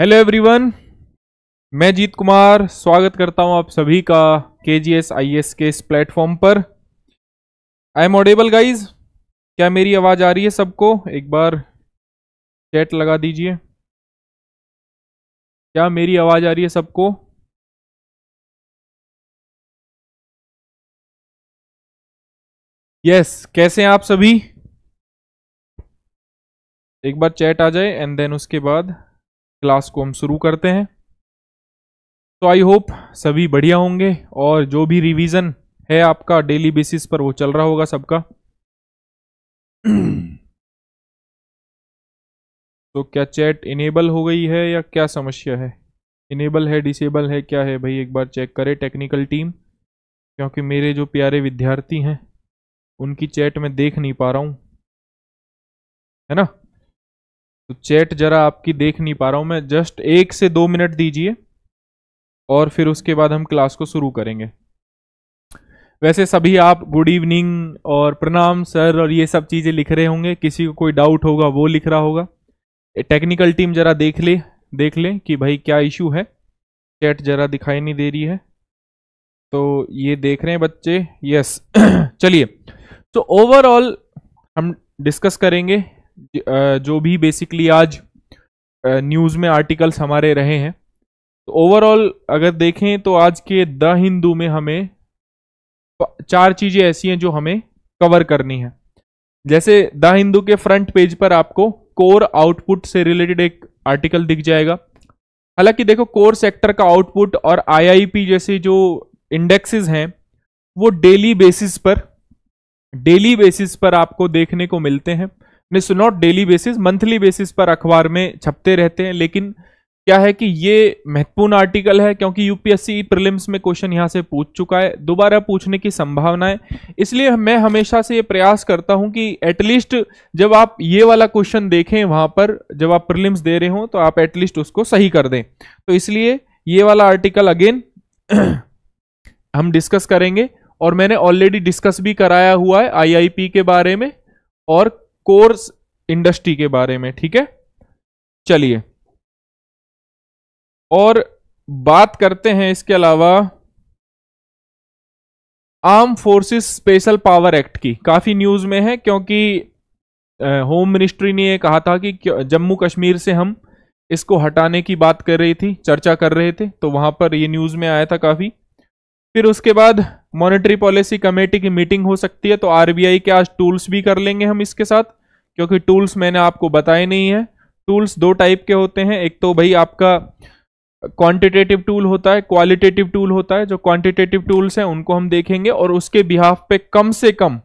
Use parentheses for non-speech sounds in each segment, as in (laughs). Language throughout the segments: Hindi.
हेलो एवरीवन मैं जीत कुमार स्वागत करता हूं आप सभी का के जी एस आई एस के इस प्लेटफॉर्म पर आई एम ऑडेबल गाइज क्या मेरी आवाज़ आ रही है सबको एक बार चैट लगा दीजिए क्या मेरी आवाज़ आ रही है सबको यस yes, कैसे हैं आप सभी एक बार चैट आ जाए एंड देन उसके बाद क्लास को हम शुरू करते हैं तो आई होप सभी बढ़िया होंगे और जो भी रिवीजन है आपका डेली बेसिस पर वो चल रहा होगा सबका तो क्या चैट इनेबल हो गई है या क्या समस्या है इनेबल है डिसेबल है क्या है भाई एक बार चेक करें टेक्निकल टीम क्योंकि मेरे जो प्यारे विद्यार्थी हैं उनकी चैट में देख नहीं पा रहा हूँ है ना तो चैट जरा आपकी देख नहीं पा रहा हूँ मैं जस्ट एक से दो मिनट दीजिए और फिर उसके बाद हम क्लास को शुरू करेंगे वैसे सभी आप गुड इवनिंग और प्रणाम सर और ये सब चीज़ें लिख रहे होंगे किसी को कोई डाउट होगा वो लिख रहा होगा टेक्निकल टीम ज़रा देख ले देख ले कि भाई क्या इशू है चैट ज़रा दिखाई नहीं दे रही है तो ये देख रहे हैं बच्चे यस (clears throat) चलिए तो ओवरऑल हम डिस्कस करेंगे जो भी बेसिकली आज न्यूज़ में आर्टिकल्स हमारे रहे हैं तो ओवरऑल अगर देखें तो आज के द हिंदू में हमें चार चीज़ें ऐसी हैं जो हमें कवर करनी है जैसे द हिंदू के फ्रंट पेज पर आपको कोर आउटपुट से रिलेटेड एक आर्टिकल दिख जाएगा हालांकि देखो कोर सेक्टर का आउटपुट और आईआईपी जैसे जो इंडेक्सेस हैं वो डेली बेसिस पर डेली बेसिस पर आपको देखने को मिलते हैं miss not daily basis monthly basis पर अखबार में छपते रहते हैं लेकिन क्या है कि ये महत्वपूर्ण आर्टिकल है क्योंकि यूपीएससी प्रीलिम्स में क्वेश्चन यहाँ से पूछ चुका है दोबारा पूछने की संभावना है इसलिए मैं हमेशा से ये प्रयास करता हूँ कि एटलीस्ट जब आप ये वाला क्वेश्चन देखें वहाँ पर जब आप प्रीलिम्स दे रहे हो तो आप एटलीस्ट उसको सही कर दें तो इसलिए ये वाला आर्टिकल अगेन (clears throat) हम डिस्कस करेंगे और मैंने ऑलरेडी डिस्कस भी कराया हुआ है आई के बारे में और कोर्स इंडस्ट्री के बारे में ठीक है चलिए और बात करते हैं इसके अलावा armed forces special power act की काफी न्यूज में है क्योंकि होम मिनिस्ट्री ने यह कहा था कि जम्मू कश्मीर से हम इसको हटाने की बात कर रही थी चर्चा कर रहे थे तो वहां पर ये न्यूज में आया था काफी फिर उसके बाद मॉनेटरी पॉलिसी कमेटी की मीटिंग हो सकती है तो आरबीआई के आज टूल्स भी कर लेंगे हम इसके साथ क्योंकि टूल्स मैंने आपको बताए नहीं है टूल्स दो टाइप के होते हैं एक तो भाई आपका क्वांटिटेटिव टूल होता है क्वालिटेटिव टूल होता है जो क्वांटिटेटिव टूल्स हैं उनको हम देखेंगे और उसके बिहाफ पे कम से कम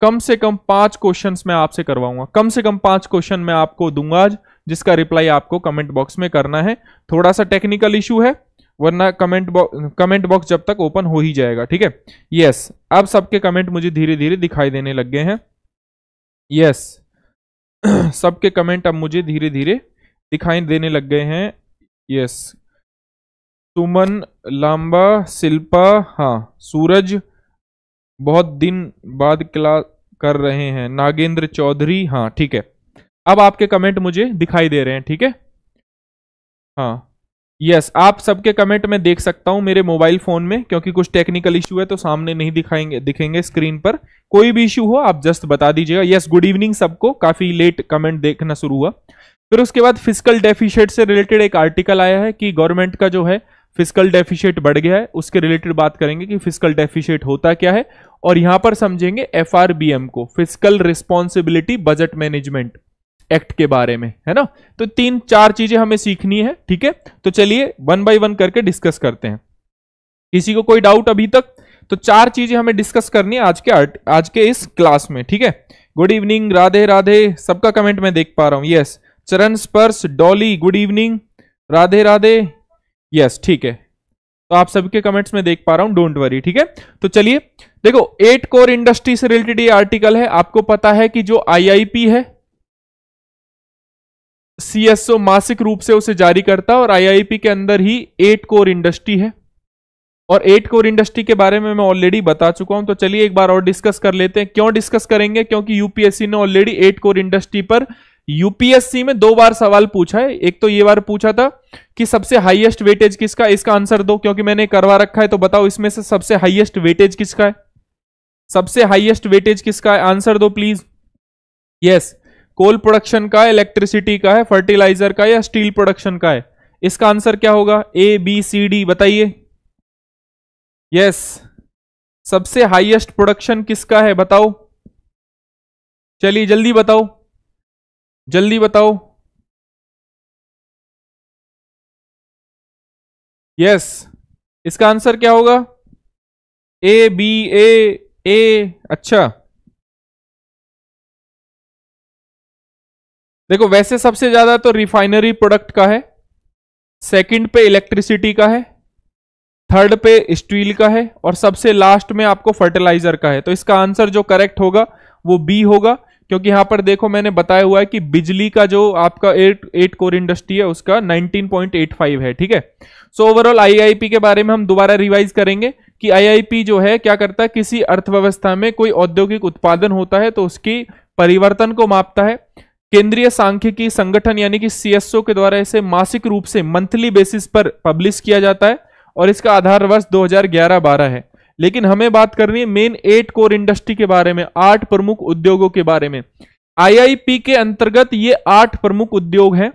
कम से कम पांच क्वेश्चंस मैं आपसे करवाऊंगा कम से कम पांच क्वेश्चन मैं आपको दूंगा आज जिसका रिप्लाई आपको कमेंट बॉक्स में करना है थोड़ा सा टेक्निकल इशू है वरना कमेंट बॉक्स कमेंट बॉक्स जब तक ओपन हो ही जाएगा ठीक है यस अब सबके कमेंट मुझे धीरे धीरे दिखाई देने लग गए हैं यस (clears throat) सबके कमेंट अब मुझे धीरे धीरे दिखाई देने लग गए हैं यस सुमन लांबा शिल्पा हाँ सूरज बहुत दिन बाद क्लास कर रहे हैं नागेंद्र चौधरी हाँ ठीक है अब आपके कमेंट मुझे दिखाई दे रहे हैं ठीक है हाँ यस yes, आप सबके कमेंट में देख सकता हूं मेरे मोबाइल फोन में क्योंकि कुछ टेक्निकल इश्यू है तो सामने नहीं दिखाएंगे दिखेंगे स्क्रीन पर कोई भी इशू हो आप जस्ट बता दीजिएगा यस गुड इवनिंग सबको काफी लेट कमेंट देखना शुरू हुआ फिर उसके बाद फिजिकल डेफिशिएट से रिलेटेड एक आर्टिकल आया है कि गवर्नमेंट का जो है फिजिकल डेफिशिएट बढ़ गया है उसके रिलेटेड बात करेंगे कि फिजिकल डेफिशिएट होता क्या है और यहां पर समझेंगे एफ को physical responsibility budget management act के बारे में है ना तो तीन चार चीजें हमें सीखनी है ठीक है तो चलिए वन बाई वन करके डिस्कस करते हैं किसी को कोई डाउट अभी तक तो चार चीजें हमें डिस्कस करनी है आज के आर्ट आज के इस क्लास में ठीक है गुड इवनिंग राधे राधे सबका कमेंट में देख पा रहा हूं यस चरण स्पर्श Dolly good evening Radhe Radhe yes ठीक है तो आप सबके कमेंट्स में देख पा रहा हूं डोंट वरी ठीक है तो चलिए देखो एट कोर इंडस्ट्री से रिलेटेड ये आर्टिकल है आपको पता है कि जो आईआईपी है सीएसओ मासिक रूप से उसे जारी करता है और आईआईपी के अंदर ही एट कोर इंडस्ट्री है और एट कोर इंडस्ट्री के बारे में मैं ऑलरेडी बता चुका हूं तो चलिए एक बार और डिस्कस कर लेते हैं क्यों डिस्कस करेंगे क्योंकि यूपीएससी ने ऑलरेडी एट कोर इंडस्ट्री पर यूपीएससी में दो बार सवाल पूछा है एक तो ये बार पूछा था कि सबसे हाइएस्ट वेटेज किसका इसका आंसर दो क्योंकि मैंने करवा रखा है तो बताओ इसमें से सबसे हाइएस्ट वेटेज किसका है सबसे हाइएस्ट वेटेज किसका है आंसर दो please yes yes. Coal production का है इलेक्ट्रिसिटी का है फर्टिलाइजर का या स्टील प्रोडक्शन का है इसका आंसर क्या होगा ए बी सी डी बताइए यस सबसे हाईएस्ट प्रोडक्शन किसका है बताओ चलिए जल्दी बताओ जल्दी बताओ यस इसका आंसर क्या होगा ए बी ए ए अच्छा देखो वैसे सबसे ज्यादा तो रिफाइनरी प्रोडक्ट का है सेकंड पे इलेक्ट्रिसिटी का है थर्ड पे स्टील का है और सबसे लास्ट में आपको फर्टिलाइजर का है तो इसका आंसर जो करेक्ट होगा वो बी होगा क्योंकि यहां पर देखो मैंने बताया हुआ है कि बिजली का जो आपका एट एट कोर इंडस्ट्री है उसका 19.85 है ठीक है सो ओवरऑल आईआईपी के बारे में हम दोबारा रिवाइज करेंगे कि आईआईपी जो है क्या करता है किसी अर्थव्यवस्था में कोई औद्योगिक उत्पादन होता है तो उसकी परिवर्तन को मापता है केंद्रीय सांख्यिकी संगठन यानी कि सीएसओ के द्वारा इसे मासिक रूप से मंथली बेसिस पर पब्लिश किया जाता है और इसका आधार वर्ष 2011-12 है लेकिन हमें बात करनी है मेन एट कोर इंडस्ट्री के बारे में आठ प्रमुख उद्योगों के बारे में आईआईपी के अंतर्गत ये आठ प्रमुख उद्योग हैं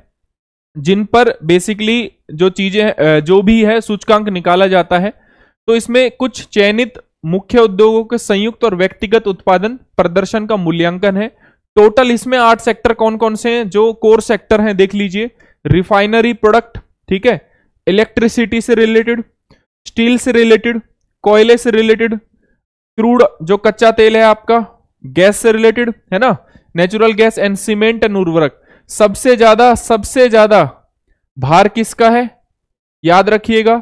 जिन पर बेसिकली जो चीजें जो भी है सूचकांक निकाला जाता है तो इसमें कुछ चयनित मुख्य उद्योगों के संयुक्त और व्यक्तिगत उत्पादन प्रदर्शन का मूल्यांकन है टोटल इसमें आठ सेक्टर कौन कौन से हैं जो कोर सेक्टर हैं देख लीजिए रिफाइनरी प्रोडक्ट ठीक है इलेक्ट्रिसिटी से रिलेटेड स्टील से रिलेटेड कोयले से रिलेटेड क्रूड जो कच्चा तेल है आपका गैस से रिलेटेड है ना natural gas and cement and उर्वरक सबसे ज्यादा सबसे ज्यादा भार किसका है याद रखिएगा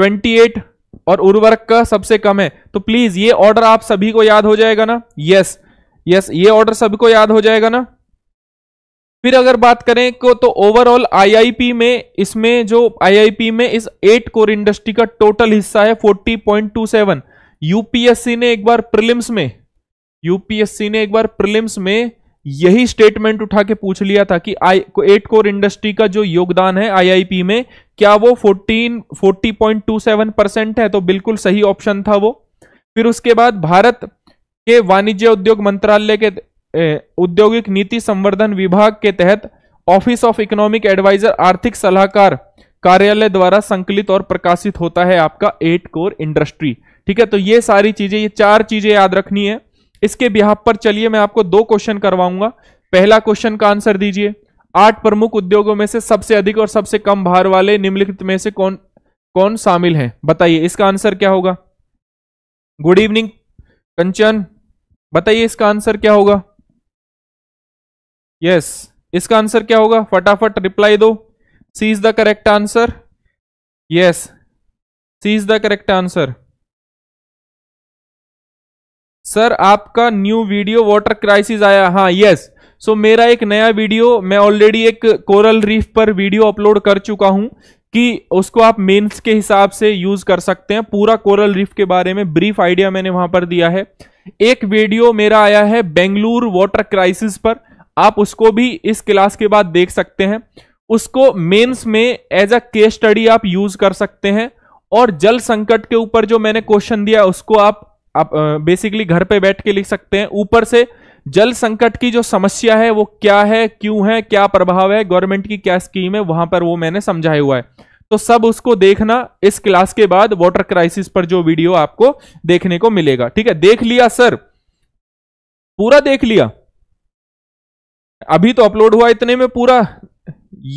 28 और उर्वरक का सबसे कम है तो प्लीज ये ऑर्डर आप सभी को याद हो जाएगा ना यस यस ये ऑर्डर सबको याद हो जाएगा ना फिर अगर बात करें को तो ओवरऑल आईआईपी में इसमें जो आईआईपी में इस एट कोर इंडस्ट्री का टोटल हिस्सा है 40.27 यूपीएससी ने एक बार प्रिलिम्स में यूपीएससी ने एक बार प्रिलिम्स में यही स्टेटमेंट उठा के पूछ लिया था कि आई एट कोर इंडस्ट्री का जो योगदान है आईआईपी में क्या वो 14 40.27 परसेंट है तो बिल्कुल सही ऑप्शन था वो फिर उसके बाद भारत के वाणिज्य उद्योग मंत्रालय के औद्योगिक नीति संवर्धन विभाग के तहत ऑफिस ऑफ इकोनॉमिक एडवाइजर आर्थिक सलाहकार कार्यालय द्वारा संकलित और प्रकाशित होता है आपका एट कोर इंडस्ट्री ठीक है तो ये सारी चीजें ये चार चीजें याद रखनी है इसके बिहार पर चलिए मैं आपको दो क्वेश्चन करवाऊंगा पहला क्वेश्चन का आंसर दीजिए आठ प्रमुख उद्योगों में से सबसे अधिक और सबसे कम भार वाले निम्नलिखित में से कौन कौन शामिल है बताइए इसका आंसर क्या होगा गुड इवनिंग कंचन बताइए इसका आंसर क्या होगा यस yes. इसका आंसर क्या होगा फटाफट रिप्लाई दो C is the correct answer yes C is the correct answer sir आपका न्यू वीडियो वाटर क्राइसिस आया हाँ यस सो so, मेरा एक नया वीडियो मैं ऑलरेडी एक कोरल रीफ पर वीडियो अपलोड कर चुका हूं कि उसको आप मेंस के हिसाब से यूज कर सकते हैं पूरा कोरल रीफ के बारे में ब्रीफ आइडिया मैंने वहां पर दिया है एक वीडियो मेरा आया है बेंगलुरु वाटर क्राइसिस पर आप उसको भी इस क्लास के बाद देख सकते हैं उसको मेंस में एज अ केस स्टडी आप यूज कर सकते हैं और जल संकट के ऊपर जो मैंने क्वेश्चन दिया उसको आप आप बेसिकली घर पे बैठ के लिख सकते हैं ऊपर से जल संकट की जो समस्या है वो क्या है क्यों है क्या प्रभाव है गवर्नमेंट की क्या स्कीम है वहां पर वो मैंने समझाया हुआ है तो सब उसको देखना इस क्लास के बाद वाटर क्राइसिस पर जो वीडियो आपको देखने को मिलेगा ठीक है देख लिया सर पूरा देख लिया अभी तो अपलोड हुआ इतने में पूरा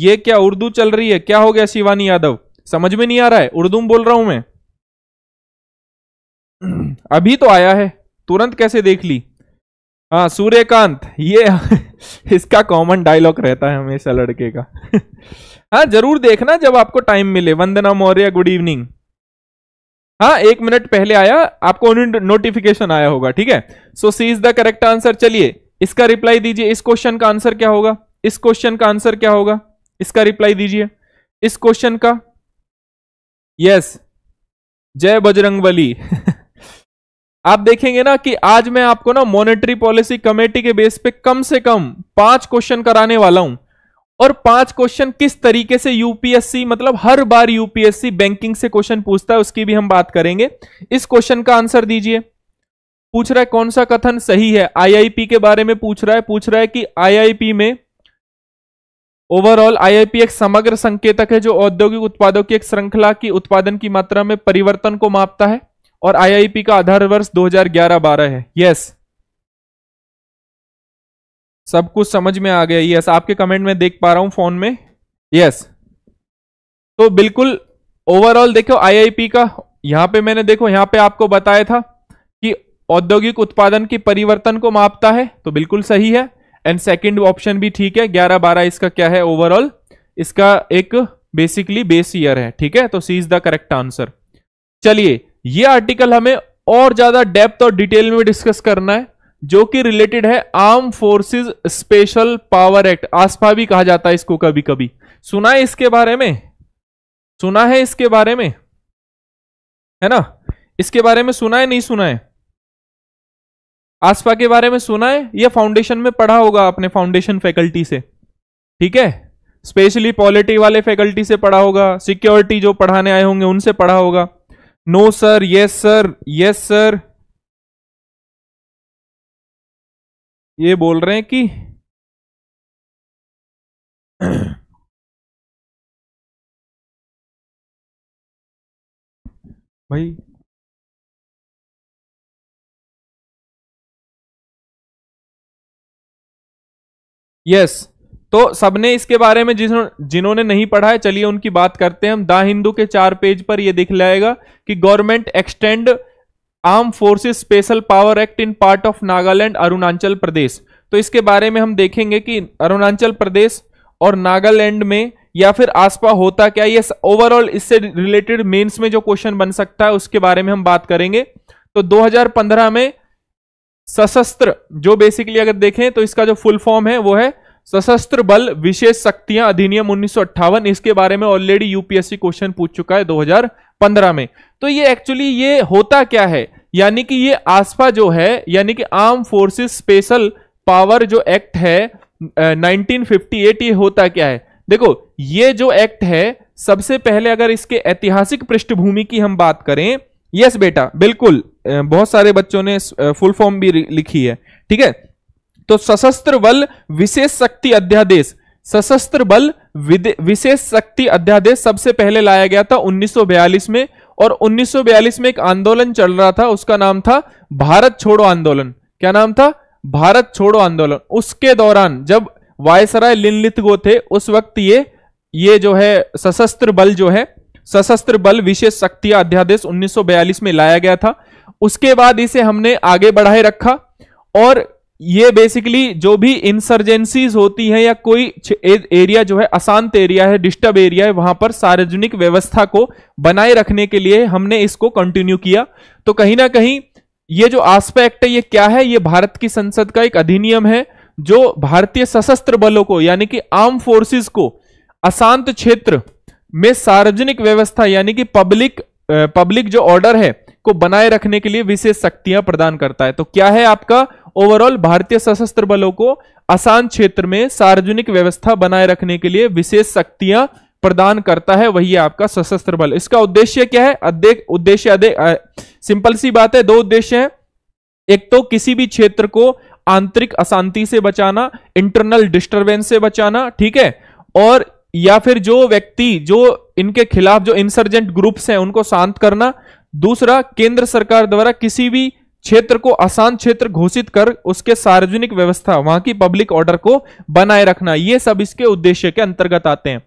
ये क्या उर्दू चल रही है क्या हो गया शिवानी यादव समझ में नहीं आ रहा है उर्दू में बोल रहा हूं मैं (clears throat) अभी तो आया है तुरंत कैसे देख ली हाँ सूर्यकांत ये (laughs) इसका कॉमन डायलॉग रहता है हमेशा लड़के का (laughs) हाँ जरूर देखना जब आपको टाइम मिले वंदना मौर्य गुड इवनिंग हाँ एक मिनट पहले आया आपको नोटिफिकेशन आया होगा ठीक है so C is the correct answer चलिए इसका रिप्लाई दीजिए इस क्वेश्चन का आंसर क्या होगा इस क्वेश्चन का आंसर क्या होगा इसका रिप्लाई दीजिए इस क्वेश्चन का यस जय बजरंगबली (laughs) आप देखेंगे ना कि आज मैं आपको ना मॉनेटरी पॉलिसी कमेटी के बेस पे कम से कम पांच क्वेश्चन कराने वाला हूं और पांच क्वेश्चन किस तरीके से यूपीएससी मतलब हर बार यूपीएससी बैंकिंग से क्वेश्चन पूछता है उसकी भी हम बात करेंगे इस क्वेश्चन का आंसर दीजिए पूछ रहा है कौन सा कथन सही है आईआईपी के बारे में पूछ रहा है पूछ रहा है कि आईआईपी में ओवरऑल आईआईपी एक समग्र संकेतक है जो औद्योगिक उत्पादों की एक श्रृंखला की उत्पादन की मात्रा में परिवर्तन को मापता है और आईआईपी का आधार वर्ष 2011-12 है यस सब कुछ समझ में आ गया यस आपके कमेंट में देख पा रहा हूं फोन में यस तो बिल्कुल ओवरऑल देखो आईआईपी का यहां पे मैंने देखो यहां पे आपको बताया था कि औद्योगिक उत्पादन की परिवर्तन को मापता है तो बिल्कुल सही है एंड सेकंड ऑप्शन भी ठीक है ग्यारह बारह इसका क्या है ओवरऑल इसका एक बेसिकली बेस ईयर है ठीक है तो C is the correct answer चलिए ये आर्टिकल हमें और ज्यादा डेप्थ और डिटेल में डिस्कस करना है जो कि रिलेटेड है arm forces special power act AFSPA भी कहा जाता है इसको कभी कभी सुना है इसके बारे में सुना है इसके बारे में है ना इसके बारे में सुना है नहीं सुना है आसपा के बारे में सुना है या फाउंडेशन में पढ़ा होगा अपने फाउंडेशन फैकल्टी से ठीक है स्पेशली पॉलिटी वाले फैकल्टी से पढ़ा होगा सिक्योरिटी जो पढ़ाने आए होंगे उनसे पढ़ा होगा no sir yes sir yes sir ये बोल रहे हैं कि भाई यस yes. तो सबने इसके बारे में जिन्होंने नहीं पढ़ा है चलिए उनकी बात करते हैं हम द हिंदू के चार पेज पर यह दिख लाएगा कि government extend armed forces special power act in part of Nagaland Arunachal Pradesh तो इसके बारे में हम देखेंगे कि अरुणाचल प्रदेश और नागालैंड में या फिर आसपास होता क्या ये ओवरऑल इससे रिलेटेड मेन्स में जो क्वेश्चन बन सकता है उसके बारे में हम बात करेंगे तो 2015 में सशस्त्र जो बेसिकली अगर देखें तो इसका जो फुल फॉर्म है वो है सशस्त्र बल विशेष शक्तियां अधिनियम उन्नीस इसके बारे में ऑलरेडी यूपीएससी क्वेश्चन पूछ चुका है 2015 में तो ये एक्चुअली ये होता क्या है यानी कि ये आसपा जो है यानी कि आर्म फोर्सेस स्पेशल पावर जो एक्ट है नाइनटीन ये होता क्या है देखो ये जो एक्ट है सबसे पहले अगर इसके ऐतिहासिक पृष्ठभूमि की हम बात करें यस बेटा बिल्कुल बहुत सारे बच्चों ने फुल फॉर्म भी लिखी है ठीक है तो सशस्त्र बल विशेष शक्ति अध्यादेश सशस्त्र बल विशेष शक्ति अध्यादेश सबसे पहले लाया गया था 1942 में और 1942 में एक आंदोलन चल रहा था उसका नाम था भारत छोड़ो आंदोलन क्या नाम था भारत छोड़ो आंदोलन उसके दौरान जब वायसराय लिनलित गो थे उस वक्त ये ये जो है सशस्त्र बल जो है सशस्त्र बल विशेष शक्ति अध्यादेश 1942 में लाया गया था उसके बाद इसे हमने आगे बढ़ाए रखा और ये बेसिकली जो भी इंसर्जेंसीज होती है या कोई एरिया जो है अशांत एरिया है डिस्टर्ब एरिया है वहां पर सार्वजनिक व्यवस्था को बनाए रखने के लिए हमने इसको कंटिन्यू किया तो कहीं ना कहीं ये जो आस्पेक्ट है ये क्या है ये भारत की संसद का एक अधिनियम है जो भारतीय सशस्त्र बलों को यानी कि आर्म फोर्सेस को अशांत क्षेत्र में सार्वजनिक व्यवस्था यानी कि पब्लिक पब्लिक जो ऑर्डर है को बनाए रखने के लिए विशेष शक्तियां प्रदान करता है तो क्या है आपका ओवरऑल भारतीय सशस्त्र बलों को आसान क्षेत्र में सार्वजनिक व्यवस्था बनाए रखने के लिए विशेष शक्तियां प्रदान करता है वही है आपका सशस्त्र बल इसका उद्देश्य क्या है उद्देश्य सिंपल सी बात है दो उद्देश्य हैं एक तो किसी भी क्षेत्र को आंतरिक अशांति से बचाना इंटरनल डिस्टर्बेंस से बचाना ठीक है और या फिर जो व्यक्ति जो इनके खिलाफ जो इंसर्जेंट ग्रुप्स हैं उनको शांत करना दूसरा केंद्र सरकार द्वारा किसी भी क्षेत्र को आसान क्षेत्र घोषित कर उसके सार्वजनिक व्यवस्था वहां की पब्लिक ऑर्डर को बनाए रखना ये सब इसके उद्देश्य के अंतर्गत आते हैं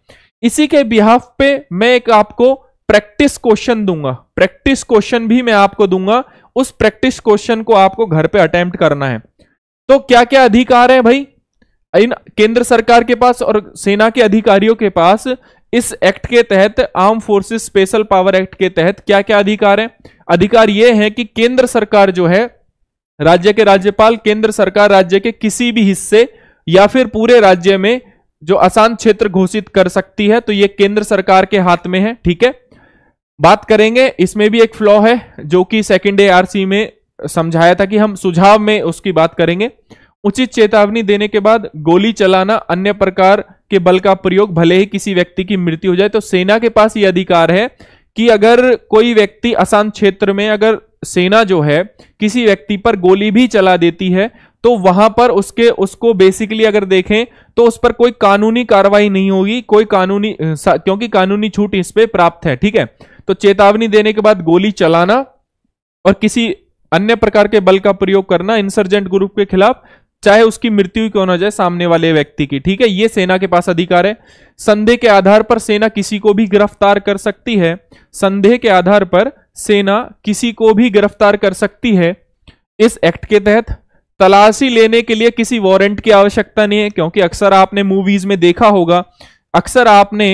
इसी के बिहाफ पे मैं एक आपको प्रैक्टिस क्वेश्चन दूंगा प्रैक्टिस क्वेश्चन भी मैं आपको दूंगा उस प्रैक्टिस क्वेश्चन को आपको घर पे अटेम्प्ट करना है तो क्या क्या अधिकार है भाई इन केंद्र सरकार के पास और सेना के अधिकारियों के पास इस एक्ट के तहत armed forces special power act के तहत क्या क्या अधिकार है अधिकार यह है कि केंद्र सरकार जो है राज्य के राज्यपाल केंद्र सरकार राज्य के किसी भी हिस्से या फिर पूरे राज्य में जो अशांत क्षेत्र घोषित कर सकती है तो ये केंद्र सरकार के हाथ में है ठीक है बात करेंगे इसमें भी एक फ्लॉ है जो कि सेकेंड ए में समझाया था कि हम सुझाव में उसकी बात करेंगे उचित चेतावनी देने के बाद गोली चलाना अन्य प्रकार के बल का प्रयोग भले ही किसी व्यक्ति की मृत्यु हो जाए तो सेना के पास यह अधिकार है कि अगर कोई व्यक्ति असान क्षेत्र में अगर सेना जो है किसी व्यक्ति पर गोली भी चला देती है तो वहां पर उसके उसको बेसिकली अगर देखें तो उस पर कोई कानूनी कार्रवाई नहीं होगी कोई कानूनी क्योंकि कानूनी छूट इस पर प्राप्त है ठीक है तो चेतावनी देने के बाद गोली चलाना और किसी अन्य प्रकार के बल का प्रयोग करना इंसर्जेंट ग्रुप के खिलाफ चाहे उसकी मृत्यु क्यों ना जाए सामने वाले व्यक्ति की ठीक है ये सेना के पास अधिकार है संदेह के आधार पर सेना किसी को भी गिरफ्तार कर सकती है संदेह के आधार पर सेना किसी को भी गिरफ्तार कर सकती है इस एक्ट के तहत तलाशी लेने के लिए किसी वारंट की आवश्यकता नहीं है क्योंकि अक्सर आपने मूवीज में देखा होगा अक्सर आपने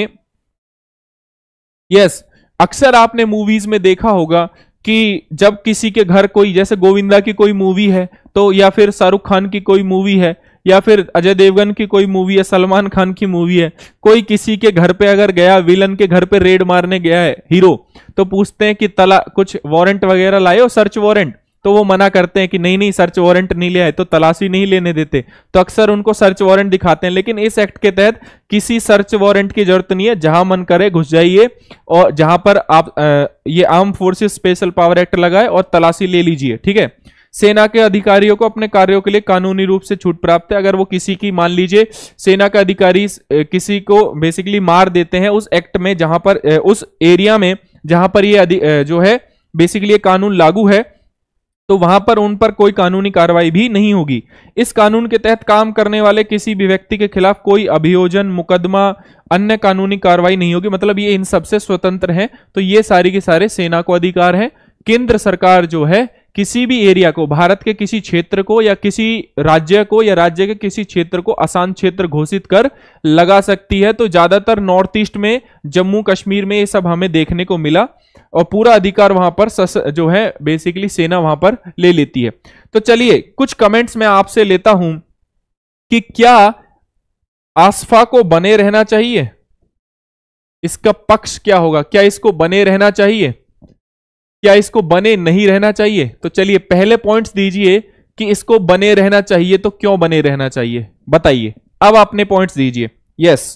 यस अक्सर आपने मूवीज में देखा होगा कि जब किसी के घर कोई जैसे गोविंदा की कोई मूवी है तो या फिर शाहरुख खान की कोई मूवी है या फिर अजय देवगन की कोई मूवी है सलमान खान की मूवी है कोई किसी के घर पे अगर गया विलन के घर पे रेड मारने गया है हीरो तो पूछते हैं कि तला कुछ वारंट वगैरह लाए हो सर्च वारंट तो वो मना करते हैं कि नहीं नहीं सर्च वारंट नहीं लिया है तो तलाशी नहीं लेने देते तो अक्सर उनको सर्च वारंट दिखाते हैं लेकिन इस एक्ट के तहत किसी सर्च वारंट की जरूरत नहीं है जहां मन करे घुस जाइए और जहां पर आप आ, ये armed forces special power act लगाए और तलाशी ले लीजिए ठीक है सेना के अधिकारियों को अपने कार्यों के लिए कानूनी रूप से छूट प्राप्त है अगर वो किसी की मान लीजिए सेना का अधिकारी किसी को बेसिकली मार देते हैं उस एक्ट में जहां पर उस एरिया में जहां पर ये जो है बेसिकली ये कानून लागू है तो वहां पर उन पर कोई कानूनी कार्रवाई भी नहीं होगी इस कानून के तहत काम करने वाले किसी भी व्यक्ति के खिलाफ कोई अभियोजन मुकदमा अन्य कानूनी कार्रवाई नहीं होगी मतलब ये इन सबसे स्वतंत्र हैं तो ये सारी के सारे सेना को अधिकार है केंद्र सरकार जो है किसी भी एरिया को भारत के किसी क्षेत्र को या किसी राज्य को या राज्य के किसी क्षेत्र को आसान क्षेत्र घोषित कर लगा सकती है तो ज्यादातर नॉर्थ ईस्ट में जम्मू कश्मीर में ये सब हमें देखने को मिला और पूरा अधिकार वहां पर सस, जो है बेसिकली सेना वहां पर ले लेती है तो चलिए कुछ कमेंट्स मैं आपसे लेता हूं कि क्या आसफा को बने रहना चाहिए इसका पक्ष क्या होगा क्या इसको बने रहना चाहिए क्या इसको बने नहीं रहना चाहिए तो चलिए पहले पॉइंट्स दीजिए कि इसको बने रहना चाहिए तो क्यों बने रहना चाहिए बताइए अब आपने पॉइंट्स दीजिए यस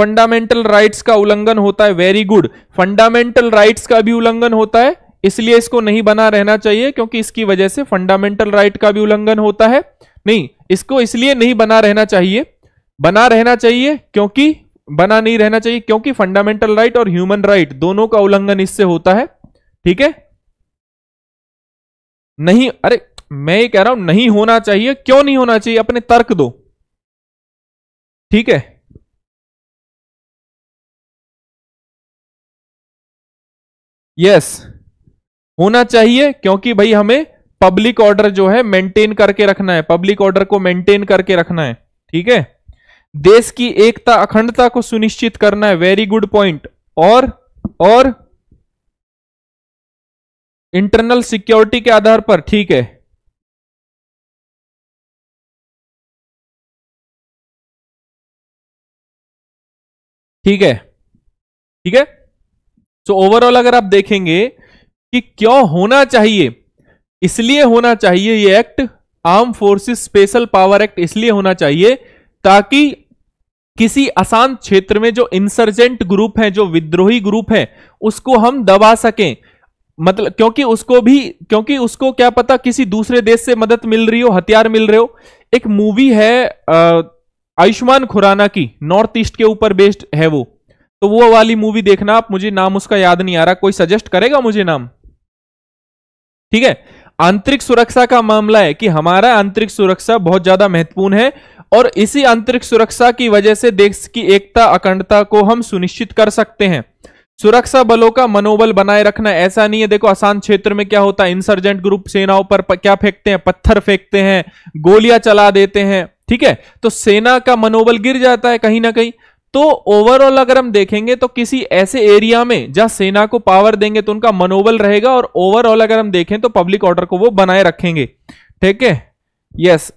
फंडामेंटल राइट्स का उल्लंघन होता है वेरी गुड फंडामेंटल राइट्स का भी उल्लंघन होता है इसलिए इसको नहीं बना रहना चाहिए क्योंकि इसकी वजह से फंडामेंटल राइट का भी उल्लंघन होता है नहीं इसको इसलिए नहीं बना रहना चाहिए बना रहना चाहिए क्योंकि बना नहीं रहना चाहिए क्योंकि फंडामेंटल राइट और ह्यूमन राइट दोनों का उल्लंघन इससे होता है ठीक है नहीं अरे मैं ये कह रहा हूं नहीं होना चाहिए क्यों नहीं होना चाहिए अपने तर्क दो ठीक है यस yes. होना चाहिए क्योंकि भाई हमें पब्लिक ऑर्डर जो है मेंटेन करके रखना है पब्लिक ऑर्डर को मेंटेन करके रखना है ठीक है देश की एकता अखंडता को सुनिश्चित करना है वेरी गुड पॉइंट और और इंटरनल सिक्योरिटी के आधार पर ठीक है ठीक है ठीक है सो so, ओवरऑल अगर आप देखेंगे कि क्यों होना चाहिए इसलिए होना चाहिए ये act armed forces special power act इसलिए होना चाहिए ताकि किसी आसान क्षेत्र में जो इंसर्जेंट ग्रुप है जो विद्रोही ग्रुप है उसको हम दबा सकें मतलब क्योंकि उसको भी क्योंकि उसको क्या पता किसी दूसरे देश से मदद मिल रही हो हथियार मिल रहे हो एक मूवी है आयुष्मान खुराना की नॉर्थ ईस्ट के ऊपर बेस्ड है वो तो वो वाली मूवी देखना आप मुझे नाम उसका याद नहीं आ रहा कोई सजेस्ट करेगा मुझे नाम ठीक है आंतरिक सुरक्षा का मामला है कि हमारा आंतरिक सुरक्षा बहुत ज्यादा महत्वपूर्ण है और इसी आंतरिक सुरक्षा की वजह से देश की एकता अखंडता को हम सुनिश्चित कर सकते हैं सुरक्षा बलों का मनोबल बनाए रखना ऐसा नहीं है देखो आसान क्षेत्र में क्या होता है इंसर्जेंट ग्रुप सेनाओं पर क्या फेंकते हैं पत्थर फेंकते हैं गोलियां चला देते हैं ठीक है तो सेना का मनोबल गिर जाता है कहीं ना कहीं तो ओवरऑल अगर हम देखेंगे तो किसी ऐसे एरिया में जहां सेना को पावर देंगे तो उनका मनोबल रहेगा और ओवरऑल अगर हम देखें तो पब्लिक ऑर्डर को वो बनाए रखेंगे ठीक है यस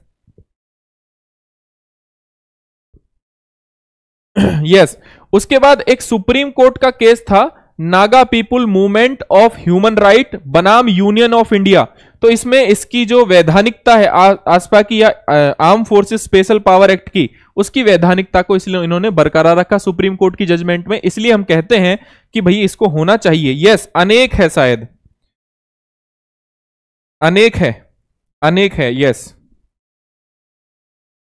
यस (clears throat) उसके बाद एक सुप्रीम कोर्ट का केस था Naga people movement of human right बनाम यूनियन ऑफ इंडिया तो इसमें इसकी जो वैधानिकता है आसपा की या armed forces special power act की उसकी वैधानिकता को इसलिए इन्होंने बरकरार रखा सुप्रीम कोर्ट की जजमेंट में इसलिए हम कहते हैं कि भाई इसको होना चाहिए यस अनेक है शायद अनेक है अनेक है यस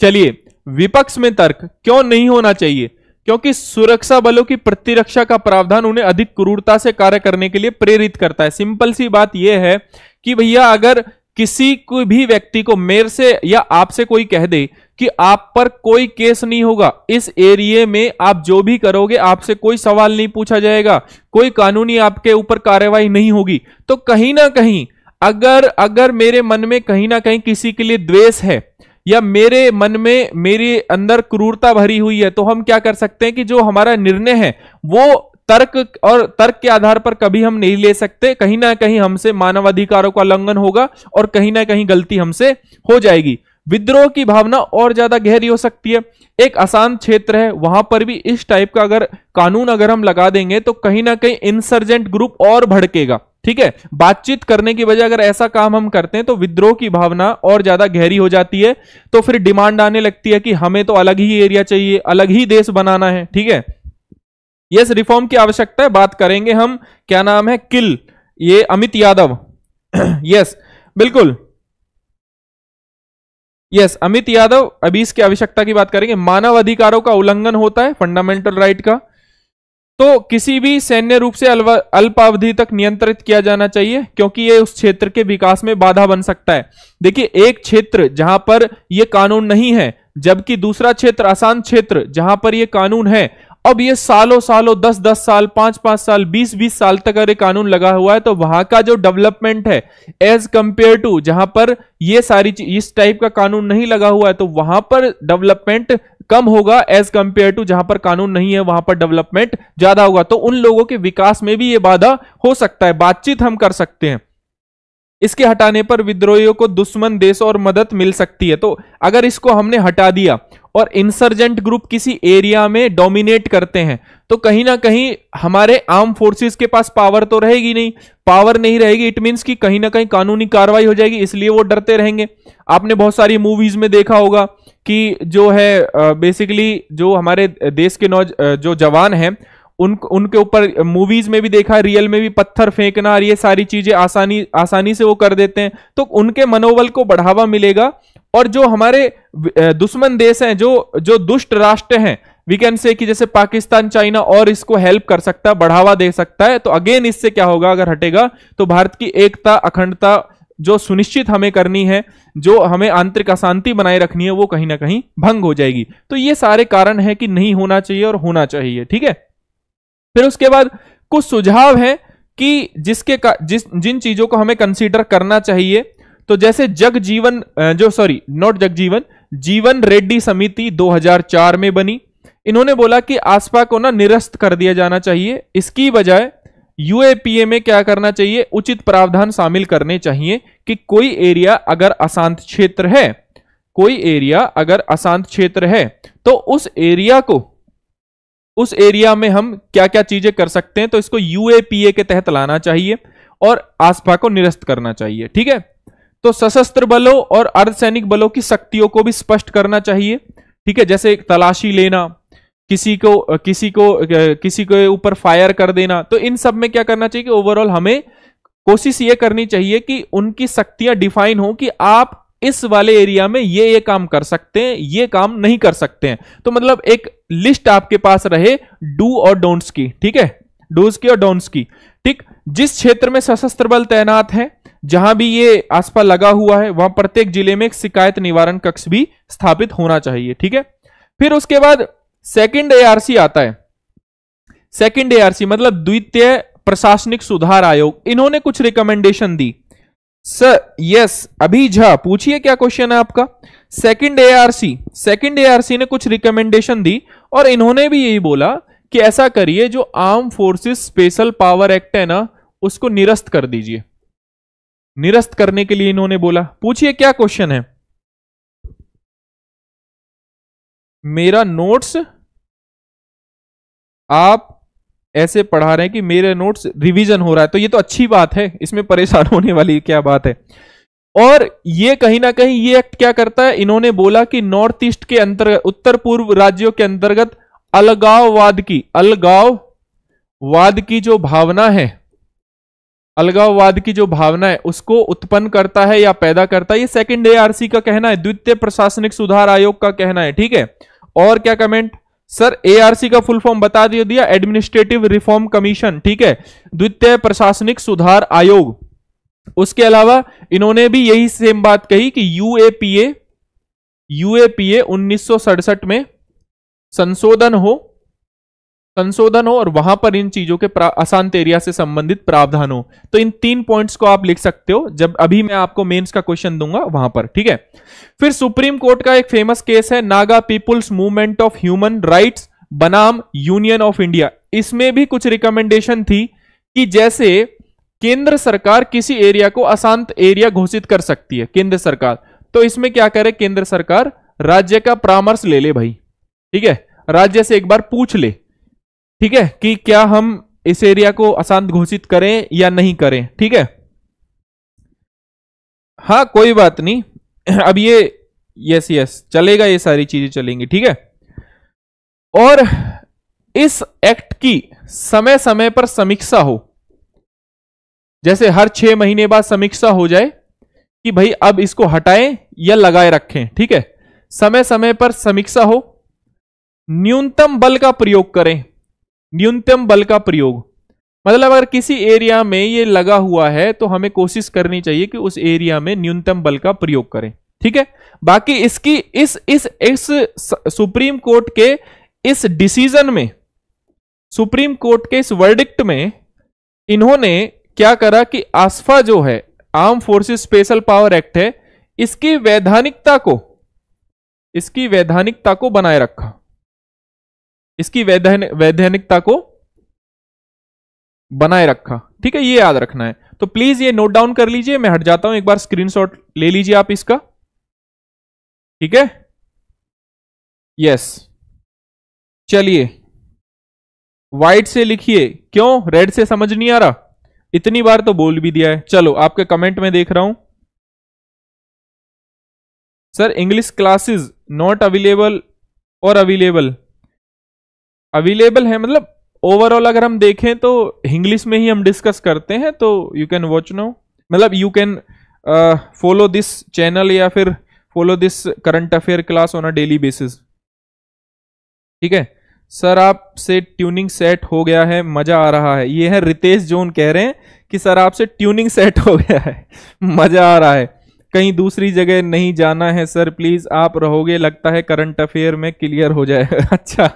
चलिए विपक्ष में तर्क क्यों नहीं होना चाहिए क्योंकि सुरक्षा बलों की प्रतिरक्षा का प्रावधान उन्हें अधिक क्रूरता से कार्य करने के लिए प्रेरित करता है सिंपल सी बात यह है कि भैया अगर किसी को भी व्यक्ति को मेरे से या आपसे कोई कह दे कि आप पर कोई केस नहीं होगा इस एरिए में आप जो भी करोगे आपसे कोई सवाल नहीं पूछा जाएगा कोई कानूनी आपके ऊपर कार्यवाही नहीं होगी तो कहीं ना कहीं अगर अगर मेरे मन में कहीं ना कहीं किसी के लिए द्वेष है या मेरे मन में मेरे अंदर क्रूरता भरी हुई है तो हम क्या कर सकते हैं कि जो हमारा निर्णय है वो तर्क और तर्क के आधार पर कभी हम नहीं ले सकते कहीं ना कहीं हमसे मानवाधिकारों का उल्लंघन होगा और कहीं ना कहीं गलती हमसे हो जाएगी विद्रोह की भावना और ज्यादा गहरी हो सकती है एक आसान क्षेत्र है वहां पर भी इस टाइप का अगर कानून अगर हम लगा देंगे तो कहीं ना कहीं इंसर्जेंट ग्रुप और भड़केगा ठीक है बातचीत करने की वजह अगर ऐसा काम हम करते हैं तो विद्रोह की भावना और ज्यादा गहरी हो जाती है तो फिर डिमांड आने लगती है कि हमें तो अलग ही एरिया चाहिए अलग ही देश बनाना है ठीक है यस रिफॉर्म की आवश्यकता है बात करेंगे हम क्या नाम है किल ये अमित यादव (clears throat) यस बिल्कुल यस अमित यादव अभी इसकी आवश्यकता की बात करेंगे मानव अधिकारों का उल्लंघन होता है फंडामेंटल राइट का तो किसी भी सैन्य रूप से अल्प अवधि तक नियंत्रित किया जाना चाहिए क्योंकि ये उस क्षेत्र के विकास में बाधा बन सकता है देखिए एक क्षेत्र जहां पर यह कानून नहीं है जबकि दूसरा क्षेत्र अशांत क्षेत्र जहां पर यह कानून है अब ये सालों सालों दस दस साल पांच पांच साल बीस बीस साल तक अगर कानून लगा हुआ है तो वहां का जो डेवलपमेंट है एज कंपेयर टू जहां पर ये सारी इस टाइप का कानून नहीं लगा हुआ है तो वहां पर डेवलपमेंट कम होगा एज कंपेयर टू जहां पर कानून नहीं है वहां पर डेवलपमेंट ज्यादा होगा तो उन लोगों के विकास में भी ये बाधा हो सकता है बातचीत हम कर सकते हैं इसके हटाने पर विद्रोहियों को दुश्मन देश और मदद मिल सकती है तो अगर इसको हमने हटा दिया और इंसर्जेंट ग्रुप किसी एरिया में डोमिनेट करते हैं तो कहीं ना कहीं हमारे आर्म फोर्सेस के पास पावर तो रहेगी नहीं पावर नहीं रहेगी इट मीन्स कि कहीं ना कहीं कानूनी कार्रवाई हो जाएगी इसलिए वो डरते रहेंगे आपने बहुत सारी मूवीज में देखा होगा कि जो है बेसिकली जो हमारे देश के नौ जो जवान हैं उन उनके ऊपर मूवीज में भी देखा रियल में भी पत्थर फेंकना और ये सारी चीजें आसानी आसानी से वो कर देते हैं तो उनके मनोबल को बढ़ावा मिलेगा और जो हमारे दुश्मन देश हैं जो जो दुष्ट राष्ट्र हैं वी कैन से कि जैसे पाकिस्तान चाइना और इसको हेल्प कर सकता है बढ़ावा दे सकता है तो अगेन इससे क्या होगा अगर हटेगा तो भारत की एकता अखंडता जो सुनिश्चित हमें करनी है जो हमें आंतरिक अशांति बनाए रखनी है वो कहीं ना कहीं भंग हो जाएगी तो ये सारे कारण है कि नहीं होना चाहिए और होना चाहिए ठीक है फिर उसके बाद कुछ सुझाव है कि जिसके का, जिस जिन चीजों को हमें कंसीडर करना चाहिए तो जैसे जग जीवन जो सॉरी नॉट जग जीवन जीवन रेड्डी समिति 2004 में बनी इन्होंने बोला कि आसपा को ना निरस्त कर दिया जाना चाहिए इसकी बजाय यूएपीए में क्या करना चाहिए उचित प्रावधान शामिल करने चाहिए कि कोई एरिया अगर अशांत क्षेत्र है कोई एरिया अगर अशांत क्षेत्र है तो उस एरिया को उस एरिया में हम क्या क्या चीजें कर सकते हैं तो इसको यूएपीए के तहत लाना चाहिए और आसपा को निरस्त करना चाहिए ठीक है तो सशस्त्र बलों और अर्धसैनिक बलों की शक्तियों को भी स्पष्ट करना चाहिए ठीक है जैसे तलाशी लेना किसी को किसी को किसी के ऊपर फायर कर देना तो इन सब में क्या करना चाहिए कि ओवरऑल हमें कोशिश ये करनी चाहिए कि उनकी शक्तियां डिफाइन हो कि आप इस वाले एरिया में ये ये काम कर सकते हैं ये काम नहीं कर सकते हैं तो मतलब एक लिस्ट आपके पास रहे डू और डोंट्स की ठीक है डूज की और डोंट्स की ठीक जिस क्षेत्र में सशस्त्र बल तैनात है जहां भी ये आसपास लगा हुआ है वहां प्रत्येक जिले में एक शिकायत निवारण कक्ष भी स्थापित होना चाहिए ठीक है फिर उसके बाद सेकंड एआरसी आता है सेकंड एआरसी मतलब द्वितीय प्रशासनिक सुधार आयोग इन्होंने कुछ रिकमेंडेशन दी सर यस अभी झा पूछिए क्या क्वेश्चन है आपका सेकंड एआरसी सेकंड एआरसी ने कुछ रिकमेंडेशन दी और इन्होंने भी यही बोला कि ऐसा करिए जो armed forces special power act है ना उसको निरस्त कर दीजिए निरस्त करने के लिए इन्होंने बोला पूछिए क्या क्वेश्चन है मेरा नोट्स आप ऐसे पढ़ा रहे हैं कि मेरे नोट्स रिवीजन हो रहा है तो ये तो अच्छी बात है इसमें परेशान (laughs) होने वाली क्या बात है और ये कहीं ना कहीं ये एक्ट क्या करता है इन्होंने बोला कि नॉर्थ ईस्ट के अंतर्गत उत्तर पूर्व राज्यों के अंतर्गत अलगाववाद की अलगाववाद की जो भावना है अलगाववाद की जो भावना है उसको उत्पन्न करता है या पैदा करता है ये सेकंड एआरसी का कहना है द्वितीय प्रशासनिक सुधार आयोग का कहना है ठीक है और क्या कमेंट सर एआरसी का फुल फॉर्म बता दिया दिया एडमिनिस्ट्रेटिव रिफॉर्म कमीशन ठीक है द्वितीय प्रशासनिक सुधार आयोग उसके अलावा इन्होंने भी यही सेम बात कही कि यूएपीए यूएपीए उन्नीस में संशोधन हो संशोधन हो और वहां पर इन चीजों के अशांत एरिया से संबंधित प्रावधान हो तो इन तीन पॉइंट्स को आप लिख सकते हो जब अभी मैं आपको मेंस का क्वेश्चन दूंगा वहां पर ठीक है फिर सुप्रीम कोर्ट का एक फेमस केस है Naga people's movement of human rights बनाम यूनियन ऑफ इंडिया इसमें भी कुछ रिकमेंडेशन थी कि जैसे केंद्र सरकार किसी एरिया को अशांत एरिया घोषित कर सकती है केंद्र सरकार तो इसमें क्या करे केंद्र सरकार राज्य का परामर्श ले ले भाई ठीक है राज्य से एक बार पूछ ले ठीक है कि क्या हम इस एरिया को अशांत घोषित करें या नहीं करें ठीक है हाँ कोई बात नहीं (clears throat) अब ये यस यस चलेगा ये सारी चीजें चलेंगी ठीक है और इस एक्ट की समय समय पर समीक्षा हो जैसे हर छह महीने बाद समीक्षा हो जाए कि भाई अब इसको हटाएं या लगाए रखें ठीक है समय समय पर समीक्षा हो न्यूनतम बल का प्रयोग करें न्यूनतम बल का प्रयोग मतलब अगर किसी एरिया में ये लगा हुआ है तो हमें कोशिश करनी चाहिए कि उस एरिया में न्यूनतम बल का प्रयोग करें ठीक है बाकी इसकी इस इस इस सुप्रीम कोर्ट के इस डिसीजन में सुप्रीम कोर्ट के इस वर्डिक्ट में इन्होंने क्या करा कि आसफा जो है arm forces special power act है इसकी वैधानिकता को इसकी वैधानिकता को बनाए रखा इसकी वैधानिकता को बनाए रखा ठीक है ये याद रखना है तो प्लीज ये नोट डाउन कर लीजिए मैं हट जाता हूं एक बार स्क्रीनशॉट ले लीजिए आप इसका ठीक है यस चलिए व्हाइट से लिखिए क्यों रेड से समझ नहीं आ रहा इतनी बार तो बोल भी दिया है चलो आपके कमेंट में देख रहा हूं sir English classes not available और अवेलेबल अवेलेबल है मतलब ओवरऑल अगर हम देखें तो इंग्लिश में ही हम डिस्कस करते हैं तो यू कैन वॉच नो मतलब you can follow this channel या फिर follow this current affair class on a daily basis ठीक है सर आपसे ट्यूनिंग सेट हो गया है मजा आ रहा है ये है रितेश जोन कह रहे हैं कि सर आपसे ट्यूनिंग सेट हो गया है मजा आ रहा है कहीं दूसरी जगह नहीं जाना है सर प्लीज आप रहोगे लगता है करंट अफेयर में क्लियर हो जाएगा (laughs) अच्छा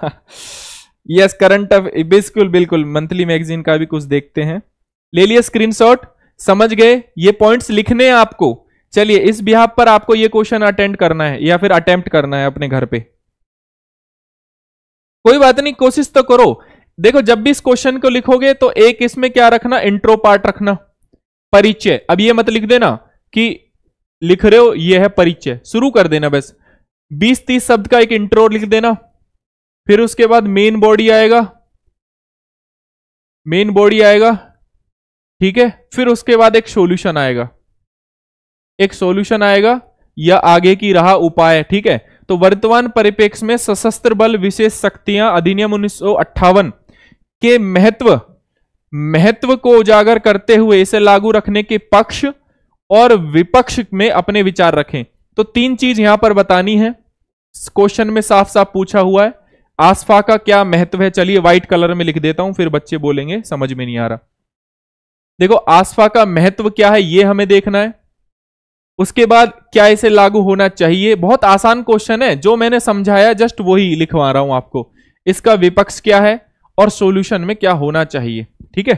यस करंट अफ बिल्कुल बिल्कुल मंथली मैगजीन का भी कुछ देखते हैं ले लिया स्क्रीनशॉट समझ गए ये पॉइंट्स लिखने हैं आपको चलिए इस बिहाब पर आपको ये क्वेश्चन अटेंड करना है या फिर अटेम्प्ट करना है अपने घर पे कोई बात नहीं कोशिश तो करो देखो जब भी इस क्वेश्चन को लिखोगे तो एक इसमें क्या रखना इंट्रो पार्ट रखना परिचय अब ये मत लिख देना कि लिख रहे हो ये है परिचय शुरू कर देना बस 20-30 शब्द का एक इंट्रो लिख देना फिर उसके बाद मेन बॉडी आएगा मेन बॉडी आएगा ठीक है फिर उसके बाद एक सॉल्यूशन आएगा एक सॉल्यूशन आएगा या आगे की राह उपाय ठीक है तो वर्तमान परिपेक्ष में सशस्त्र बल विशेष शक्तियां अधिनियम उन्नीस के महत्व महत्व को उजागर करते हुए इसे लागू रखने के पक्ष और विपक्ष में अपने विचार रखें तो तीन चीज यहां पर बतानी है क्वेश्चन में साफ साफ पूछा हुआ है आसफा का क्या महत्व है चलिए व्हाइट कलर में लिख देता हूं फिर बच्चे बोलेंगे समझ में नहीं आ रहा देखो आसफा का महत्व क्या है ये हमें देखना है उसके बाद क्या इसे लागू होना चाहिए बहुत आसान क्वेश्चन है जो मैंने समझाया जस्ट वही लिखवा रहा हूं आपको इसका विपक्ष क्या है और सॉल्यूशन में क्या होना चाहिए ठीक है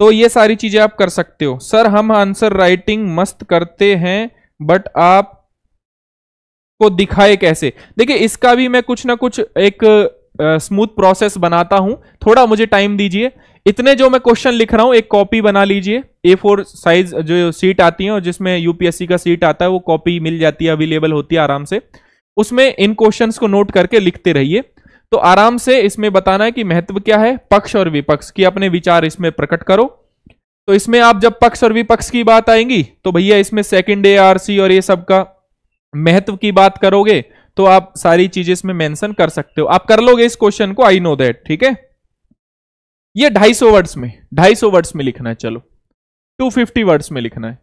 तो ये सारी चीजें आप कर सकते हो सर हम आंसर राइटिंग मस्त करते हैं बट आप को दिखाए कैसे देखिए इसका भी मैं कुछ ना कुछ एक स्मूथ प्रोसेस बनाता हूं थोड़ा मुझे टाइम दीजिए इतने जो मैं क्वेश्चन लिख रहा हूं एक कॉपी बना लीजिए ए फोर साइज जो सीट आती है और जिसमें यूपीएससी का सीट आता है वो कॉपी मिल जाती है अवेलेबल होती है आराम से उसमें इन क्वेश्चंस को नोट करके लिखते रहिए तो आराम से इसमें बताना है कि महत्व क्या है पक्ष और विपक्ष की अपने विचार इसमें प्रकट करो तो इसमें आप जब पक्ष और विपक्ष की बात आएंगी तो भैया इसमें सेकेंड ए आर सी और ये सब का महत्व की बात करोगे तो आप सारी चीजें इसमें मेंशन कर सकते हो आप कर लोगे इस क्वेश्चन को आई नो दैट ठीक है ये 250 वर्ड्स में 250 वर्ड्स में लिखना है चलो 250 वर्ड्स में लिखना है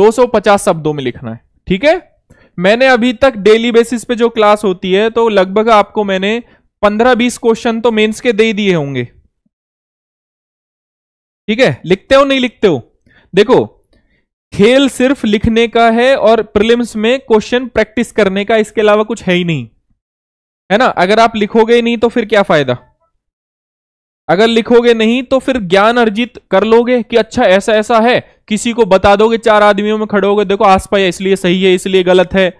250 शब्दों में लिखना है ठीक है मैंने अभी तक डेली बेसिस पे जो क्लास होती है तो लगभग आपको मैंने 15-20 क्वेश्चन तो मेंस के दे दिए होंगे ठीक है लिखते हो नहीं लिखते हो देखो खेल सिर्फ लिखने का है और प्रिलिम्स में क्वेश्चन प्रैक्टिस करने का इसके अलावा कुछ है ही नहीं है ना अगर आप लिखोगे नहीं तो फिर क्या फायदा अगर लिखोगे नहीं तो फिर ज्ञान अर्जित कर लोगे कि अच्छा ऐसा ऐसा है किसी को बता दोगे चार आदमियों में खड़े होगे देखो आस पाया इसलिए सही है इसलिए गलत है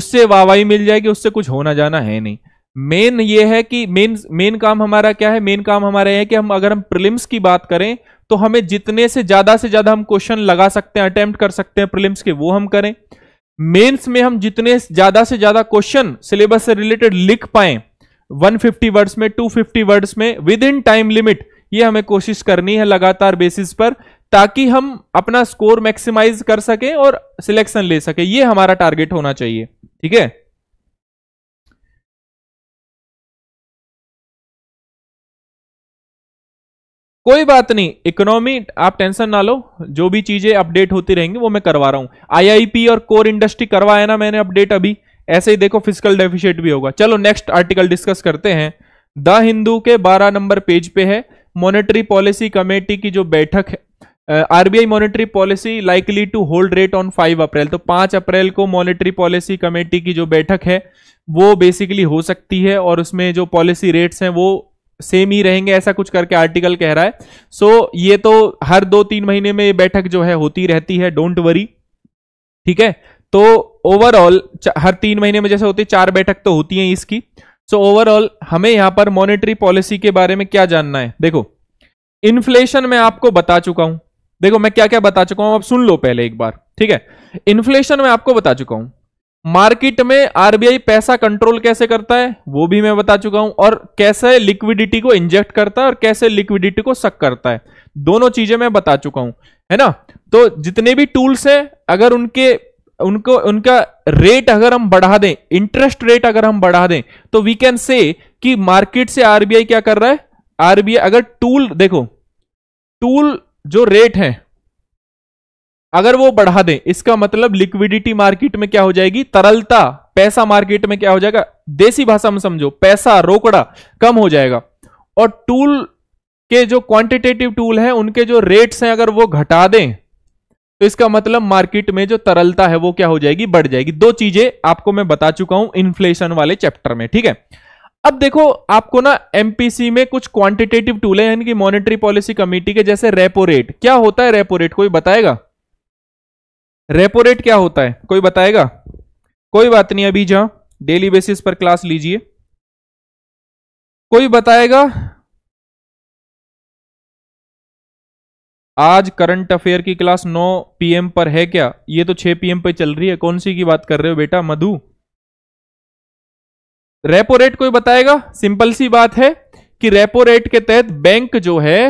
उससे वाहवाही मिल जाएगी उससे कुछ होना जाना है नहीं मेन ये है कि मेन मेन काम हमारा क्या है मेन काम हमारा ये है कि हम अगर हम प्रिलिम्स की बात करें तो हमें जितने से ज्यादा से ज्यादा हम क्वेश्चन लगा सकते हैं अटेम्प्ट कर सकते हैं प्रिलिम्स के वो हम करें मेंस में हम जितने ज्यादा से ज्यादा क्वेश्चन सिलेबस से रिलेटेड लिख पाए 150 वर्ड्स में 250 वर्ड्स में विद इन टाइम लिमिट ये हमें कोशिश करनी है लगातार बेसिस पर ताकि हम अपना स्कोर मैक्सिमाइज कर सकें और सिलेक्शन ले सके ये हमारा टारगेट होना चाहिए ठीक है कोई बात नहीं इकोनॉमी आप टेंशन ना लो जो भी चीजें अपडेट होती रहेंगी वो मैं करवा रहा हूं आईआईपी और कोर इंडस्ट्री करवाया ना मैंने अपडेट अभी ऐसे ही देखो फिजिकल डेफिशिएट भी होगा चलो नेक्स्ट आर्टिकल डिस्कस करते हैं द हिंदू के 12 नंबर पेज पे है मॉनेटरी पॉलिसी कमेटी की जो बैठक है RBI monetary policy likely to hold rate on five April तो पांच अप्रैल को मॉनेटरी पॉलिसी कमेटी की जो बैठक है वो बेसिकली हो सकती है और उसमें जो पॉलिसी रेट्स हैं वो सेम ही रहेंगे ऐसा कुछ करके आर्टिकल कह रहा है सो so, ये तो हर दो तीन महीने में बैठक जो है होती रहती है डोंट वरी ठीक है तो ओवरऑल हर तीन महीने में जैसे होती है चार बैठक तो होती है इसकी सो so, ओवरऑल हमें यहां पर मॉनेटरी पॉलिसी के बारे में क्या जानना है देखो इन्फ्लेशन मैं आपको बता चुका हूं देखो मैं क्या क्या बता चुका हूं अब सुन लो पहले एक बार ठीक है इन्फ्लेशन मैं आपको बता चुका हूं मार्केट में आरबीआई पैसा कंट्रोल कैसे करता है वो भी मैं बता चुका हूं और कैसे लिक्विडिटी को इंजेक्ट करता है और कैसे लिक्विडिटी को सक करता है दोनों चीजें मैं बता चुका हूं है ना तो जितने भी टूल्स हैं अगर उनके उनको उनका रेट अगर हम बढ़ा दें इंटरेस्ट रेट अगर हम बढ़ा दें तो वी कैन से कि मार्केट से आरबीआई क्या कर रहा है आरबीआई अगर टूल देखो टूल जो रेट है अगर वो बढ़ा दें इसका मतलब लिक्विडिटी मार्केट में क्या हो जाएगी तरलता पैसा मार्केट में क्या हो जाएगा देसी भाषा में समझो पैसा रोकड़ा कम हो जाएगा और टूल के जो क्वांटिटेटिव टूल है उनके जो रेट्स हैं अगर वो घटा दें तो इसका मतलब मार्केट में जो तरलता है वो क्या हो जाएगी बढ़ जाएगी दो चीजें आपको मैं बता चुका हूं इन्फ्लेशन वाले चैप्टर में ठीक है अब देखो आपको ना एमपीसी में कुछ क्वांटिटेटिव टूल है यानी कि मॉनेटरी पॉलिसी कमेटी के जैसे रेपो रेट क्या होता है रेपो रेट कोई बताएगा रेपो रेट क्या होता है कोई बताएगा कोई बात नहीं अभी जहां डेली बेसिस पर क्लास लीजिए कोई बताएगा आज करंट अफेयर की क्लास 9 पीएम पर है क्या ये तो 6 पीएम पर चल रही है कौन सी की बात कर रहे हो बेटा मधु रेपो रेट कोई बताएगा सिंपल सी बात है कि रेपो रेट के तहत बैंक जो है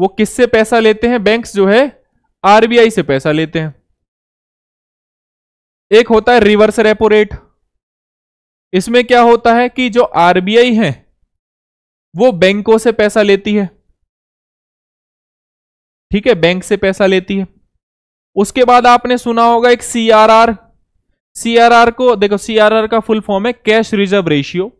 वो किससे पैसा लेते हैं बैंक जो है आरबीआई से पैसा लेते हैं एक होता है रिवर्स रेपो रेट इसमें क्या होता है कि जो आरबीआई है वो बैंकों से पैसा लेती है ठीक है बैंक से पैसा लेती है उसके बाद आपने सुना होगा एक सीआरआर सीआरआर को देखो सीआरआर का फुल फॉर्म है कैश रिजर्व रेशियो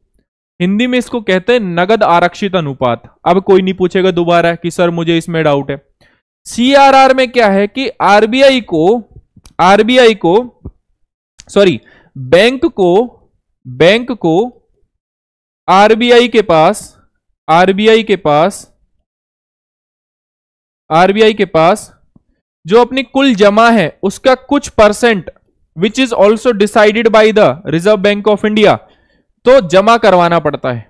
हिंदी में इसको कहते हैं नगद आरक्षित अनुपात अब कोई नहीं पूछेगा दोबारा कि सर मुझे इसमें डाउट है सीआरआर में क्या है कि आरबीआई को आरबीआई को सॉरी बैंक को बैंक को आरबीआई के पास आरबीआई के पास आरबीआई के पास जो अपनी कुल जमा है उसका कुछ percent which is also decided by the Reserve Bank of India तो जमा करवाना पड़ता है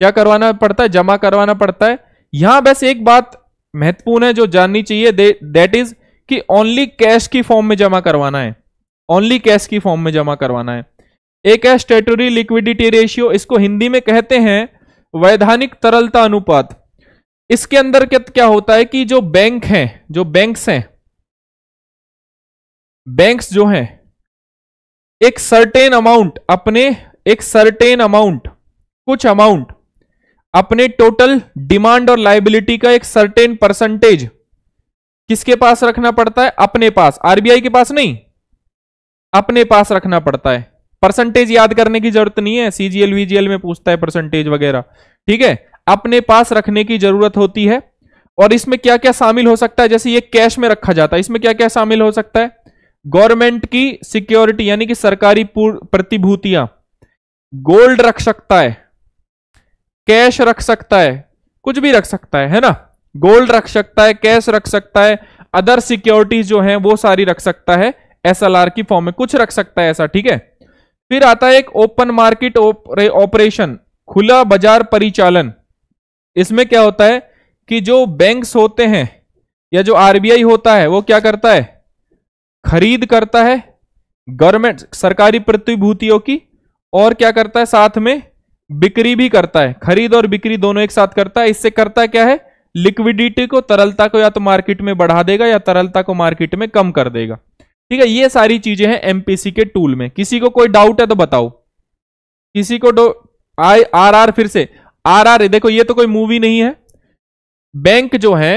क्या करवाना पड़ता है जमा करवाना पड़ता है यहां बस एक बात महत्वपूर्ण है जो जाननी चाहिए दैट इज कि ओनली कैश की फॉर्म में जमा करवाना है ओनली कैश की फॉर्म में जमा करवाना है एक है स्टेटरी लिक्विडिटी रेशियो इसको हिंदी में कहते हैं वैधानिक तरलता अनुपात इसके अंदर क्या होता है कि जो बैंक हैं जो बैंक्स हैं बैंक्स जो हैं एक सर्टेन अमाउंट अपने एक सर्टेन अमाउंट कुछ अमाउंट अपने टोटल डिमांड और लाइबिलिटी का एक सर्टेन परसेंटेज किसके पास रखना पड़ता है अपने पास आरबीआई के पास नहीं अपने पास रखना पड़ता है परसेंटेज याद करने की जरूरत नहीं है सीजीएल वीजीएल में पूछता है परसेंटेज वगैरह ठीक है अपने पास रखने की जरूरत होती है और इसमें क्या क्या शामिल हो सकता है जैसे ये कैश में रखा जाता है इसमें क्या क्या शामिल हो सकता है गवर्नमेंट की सिक्योरिटी यानी कि सरकारी प्रतिभूतियां गोल्ड रख सकता है कैश रख सकता है कुछ भी रख सकता है है ना गोल्ड रख सकता है कैश रख सकता है अदर सिक्योरिटीज जो हैं वो सारी रख सकता है एसएलआर की फॉर्म में कुछ रख सकता है ऐसा ठीक है फिर आता है एक ओपन मार्केट ऑपरेशन खुला बाजार परिचालन इसमें क्या होता है कि जो बैंक्स होते हैं या जो आरबीआई होता है वो क्या करता है खरीद करता है गवर्नमेंट सरकारी प्रतिभूतियों की और क्या करता है साथ में बिक्री भी करता है खरीद और बिक्री दोनों एक साथ करता है इससे करता क्या है लिक्विडिटी को तरलता को या तो मार्केट में बढ़ा देगा या तरलता को मार्केट में कम कर देगा ठीक है ये सारी चीजें हैं एमपीसी के टूल में किसी को कोई डाउट है तो बताओ किसी को डो तो- आई आर आर फिर से आर आर देखो ये तो कोई मूवी नहीं है बैंक जो है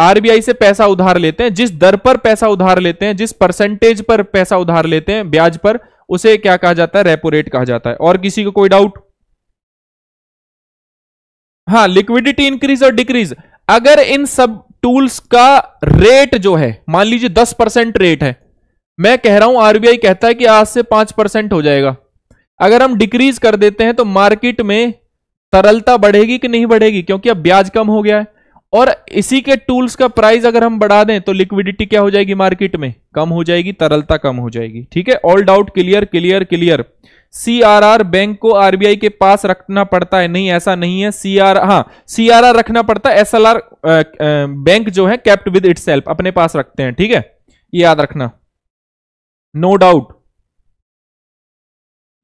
आरबीआई से पैसा उधार लेते हैं जिस दर पर पैसा उधार लेते हैं जिस परसेंटेज पर पैसा उधार लेते हैं ब्याज पर उसे क्या कहा जाता है रेपो रेट कहा जाता है और किसी को कोई डाउट हाँ लिक्विडिटी इंक्रीज और डिक्रीज अगर इन सब टूल्स का रेट जो है मान लीजिए दस परसेंट रेट है मैं कह रहा हूं आरबीआई कहता है कि आज से पांच परसेंट हो जाएगा अगर हम डिक्रीज कर देते हैं तो मार्केट में तरलता बढ़ेगी कि नहीं बढ़ेगी क्योंकि अब ब्याज कम हो गया है और इसी के टूल्स का प्राइस अगर हम बढ़ा दें तो लिक्विडिटी क्या हो जाएगी मार्केट में कम हो जाएगी तरलता कम हो जाएगी ठीक है all doubt clear clear clear C bank को आरबीआई के पास रखना पड़ता है नहीं ऐसा नहीं है सी आर हाँ सी रखना पड़ता है एस बैंक जो है कैप्ट विद इट अपने पास रखते हैं ठीक है याद रखना नो डाउट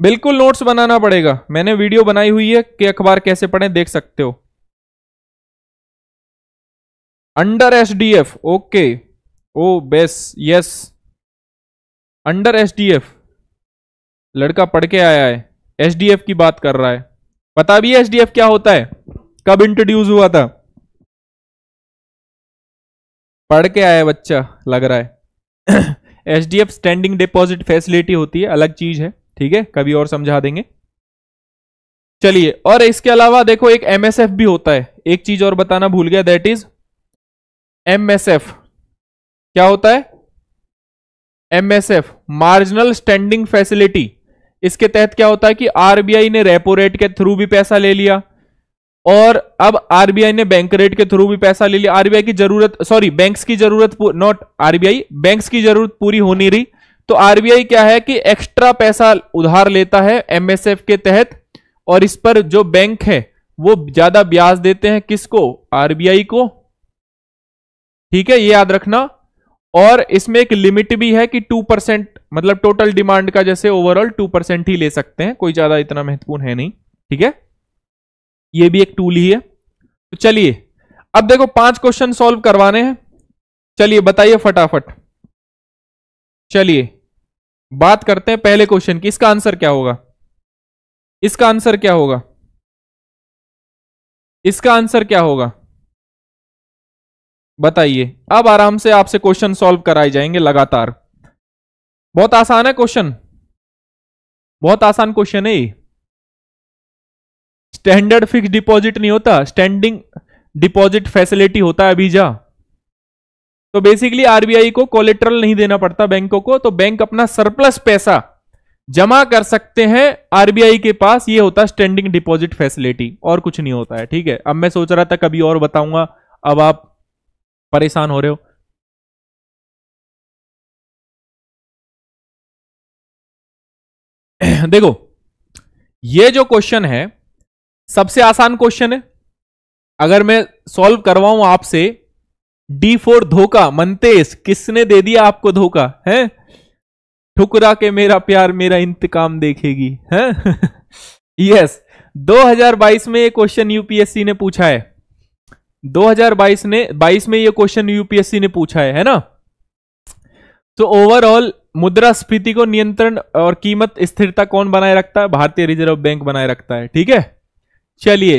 बिल्कुल नोट्स बनाना पड़ेगा मैंने वीडियो बनाई हुई है कि अखबार कैसे पढ़े देख सकते हो under S D F okay O base yes under S D F लड़का पढ़ के आया है एस डी एफ की बात कर रहा है पता भी एस डी एफ क्या होता है कब इंट्रोड्यूस हुआ था पढ़ के आया बच्चा लग रहा है एच स्टैंडिंग डिपॉजिट फैसिलिटी होती है अलग चीज है ठीक है कभी और समझा देंगे चलिए और इसके अलावा देखो एक एमएसएफ भी होता है एक चीज और बताना भूल गया दैट इज एमएसएफ क्या होता है एमएसएफ मार्जिनल स्टैंडिंग फैसिलिटी इसके तहत क्या होता है कि आरबीआई ने रेपो रेट के थ्रू भी पैसा ले लिया और अब आरबीआई ने बैंक रेट के थ्रू भी पैसा ले लिया आरबीआई की जरूरत सॉरी बैंक्स की जरूरत नॉट आरबीआई बैंक्स की जरूरत पूरी होनी रही तो आरबीआई क्या है कि एक्स्ट्रा पैसा उधार लेता है एमएसएफ के तहत और इस पर जो बैंक है वो ज्यादा ब्याज देते हैं किसको आरबीआई को ठीक है ये याद रखना और इसमें एक लिमिट भी है कि टू परसेंट मतलब टोटल डिमांड का जैसे ओवरऑल टू परसेंट ही ले सकते हैं कोई ज्यादा इतना महत्वपूर्ण है नहीं ठीक है ये भी एक टूल ही है तो चलिए अब देखो पांच क्वेश्चन सॉल्व करवाने हैं चलिए बताइए फटाफट चलिए बात करते हैं पहले क्वेश्चन की इसका आंसर क्या होगा इसका आंसर क्या होगा इसका आंसर क्या होगा बताइए अब आराम से आपसे क्वेश्चन सॉल्व कराए जाएंगे लगातार बहुत आसान है क्वेश्चन बहुत आसान क्वेश्चन है ये स्टैंडर्ड फिक्स डिपॉजिट नहीं होता स्टैंडिंग डिपॉजिट फैसिलिटी होता है अभीजा तो बेसिकली आरबीआई को कोलेट्रल नहीं देना पड़ता बैंकों को तो बैंक अपना सरप्लस पैसा जमा कर सकते हैं आरबीआई के पास ये होता है स्टैंडिंग डिपॉजिट फैसिलिटी और कुछ नहीं होता है ठीक है अब मैं सोच रहा था कभी और बताऊंगा अब आप परेशान हो रहे हो (clears throat) देखो ये जो क्वेश्चन है सबसे आसान क्वेश्चन है अगर मैं सॉल्व करवाऊं आपसे डी फोर धोखा मंतेश किसने दे दिया आपको धोखा है ठुकरा के मेरा प्यार मेरा इंतकाम देखेगी है यस 2022 में ये क्वेश्चन यूपीएससी ने पूछा है 2022 ने 22 में ये क्वेश्चन यूपीएससी ने पूछा है है ना तो ओवरऑल मुद्रास्फीति को नियंत्रण और कीमत स्थिरता कौन बनाए रखता है भारतीय रिजर्व बैंक बनाए रखता है ठीक है चलिए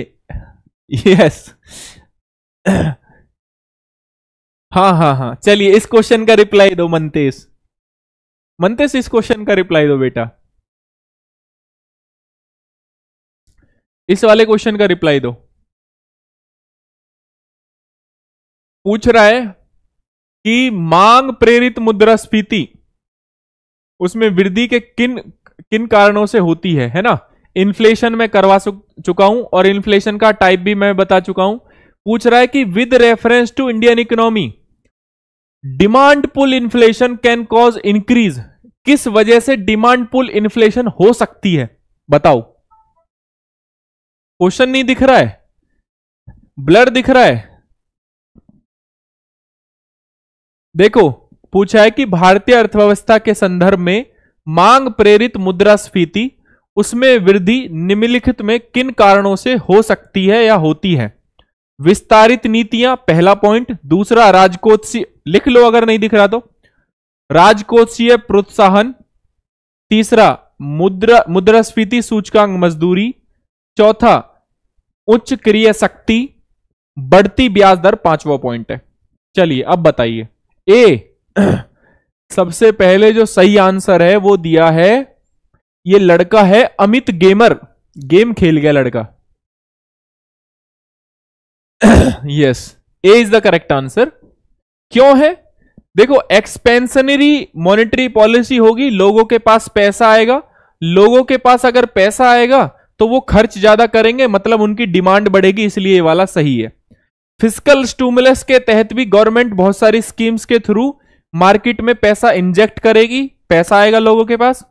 यस हाँ हाँ हाँ चलिए इस क्वेश्चन का रिप्लाई दो मंतेश मंतेश इस क्वेश्चन का रिप्लाई दो बेटा इस वाले क्वेश्चन का रिप्लाई दो पूछ रहा है कि मांग प्रेरित मुद्रास्फीति उसमें वृद्धि के किन किन कारणों से होती है है ना इन्फ्लेशन में करवा चुका हूं और इन्फ्लेशन का टाइप भी मैं बता चुका हूं पूछ रहा है कि with reference to Indian economy demand pull inflation can cause increase किस वजह से डिमांड पुल इन्फ्लेशन हो सकती है बताओ क्वेश्चन नहीं दिख रहा है ब्लड दिख रहा है देखो पूछा है कि भारतीय अर्थव्यवस्था के संदर्भ में मांग प्रेरित मुद्रास्फीति उसमें वृद्धि निम्नलिखित में किन कारणों से हो सकती है या होती है विस्तारित नीतियां पहला पॉइंट दूसरा राजकोषीय लिख लो अगर नहीं दिख रहा तो राजकोषीय प्रोत्साहन तीसरा मुद्रा मुद्रास्फीति सूचकांक मजदूरी चौथा उच्च क्रिय शक्ति बढ़ती ब्याज दर पांचवा पॉइंट है चलिए अब बताइए ए (clears throat) सबसे पहले जो सही आंसर है वो दिया है ये लड़का है अमित गेमर गेम खेल गया लड़का yes A is the correct answer क्यों है देखो एक्सपेंशनरी मॉनेटरी पॉलिसी होगी लोगों के पास पैसा आएगा लोगों के पास अगर पैसा आएगा तो वो खर्च ज्यादा करेंगे मतलब उनकी डिमांड बढ़ेगी इसलिए ये वाला सही है फिजिकल स्टूमुलस के तहत भी गवर्नमेंट बहुत सारी स्कीम्स के थ्रू मार्केट में पैसा इंजेक्ट करेगी पैसा आएगा लोगों के पास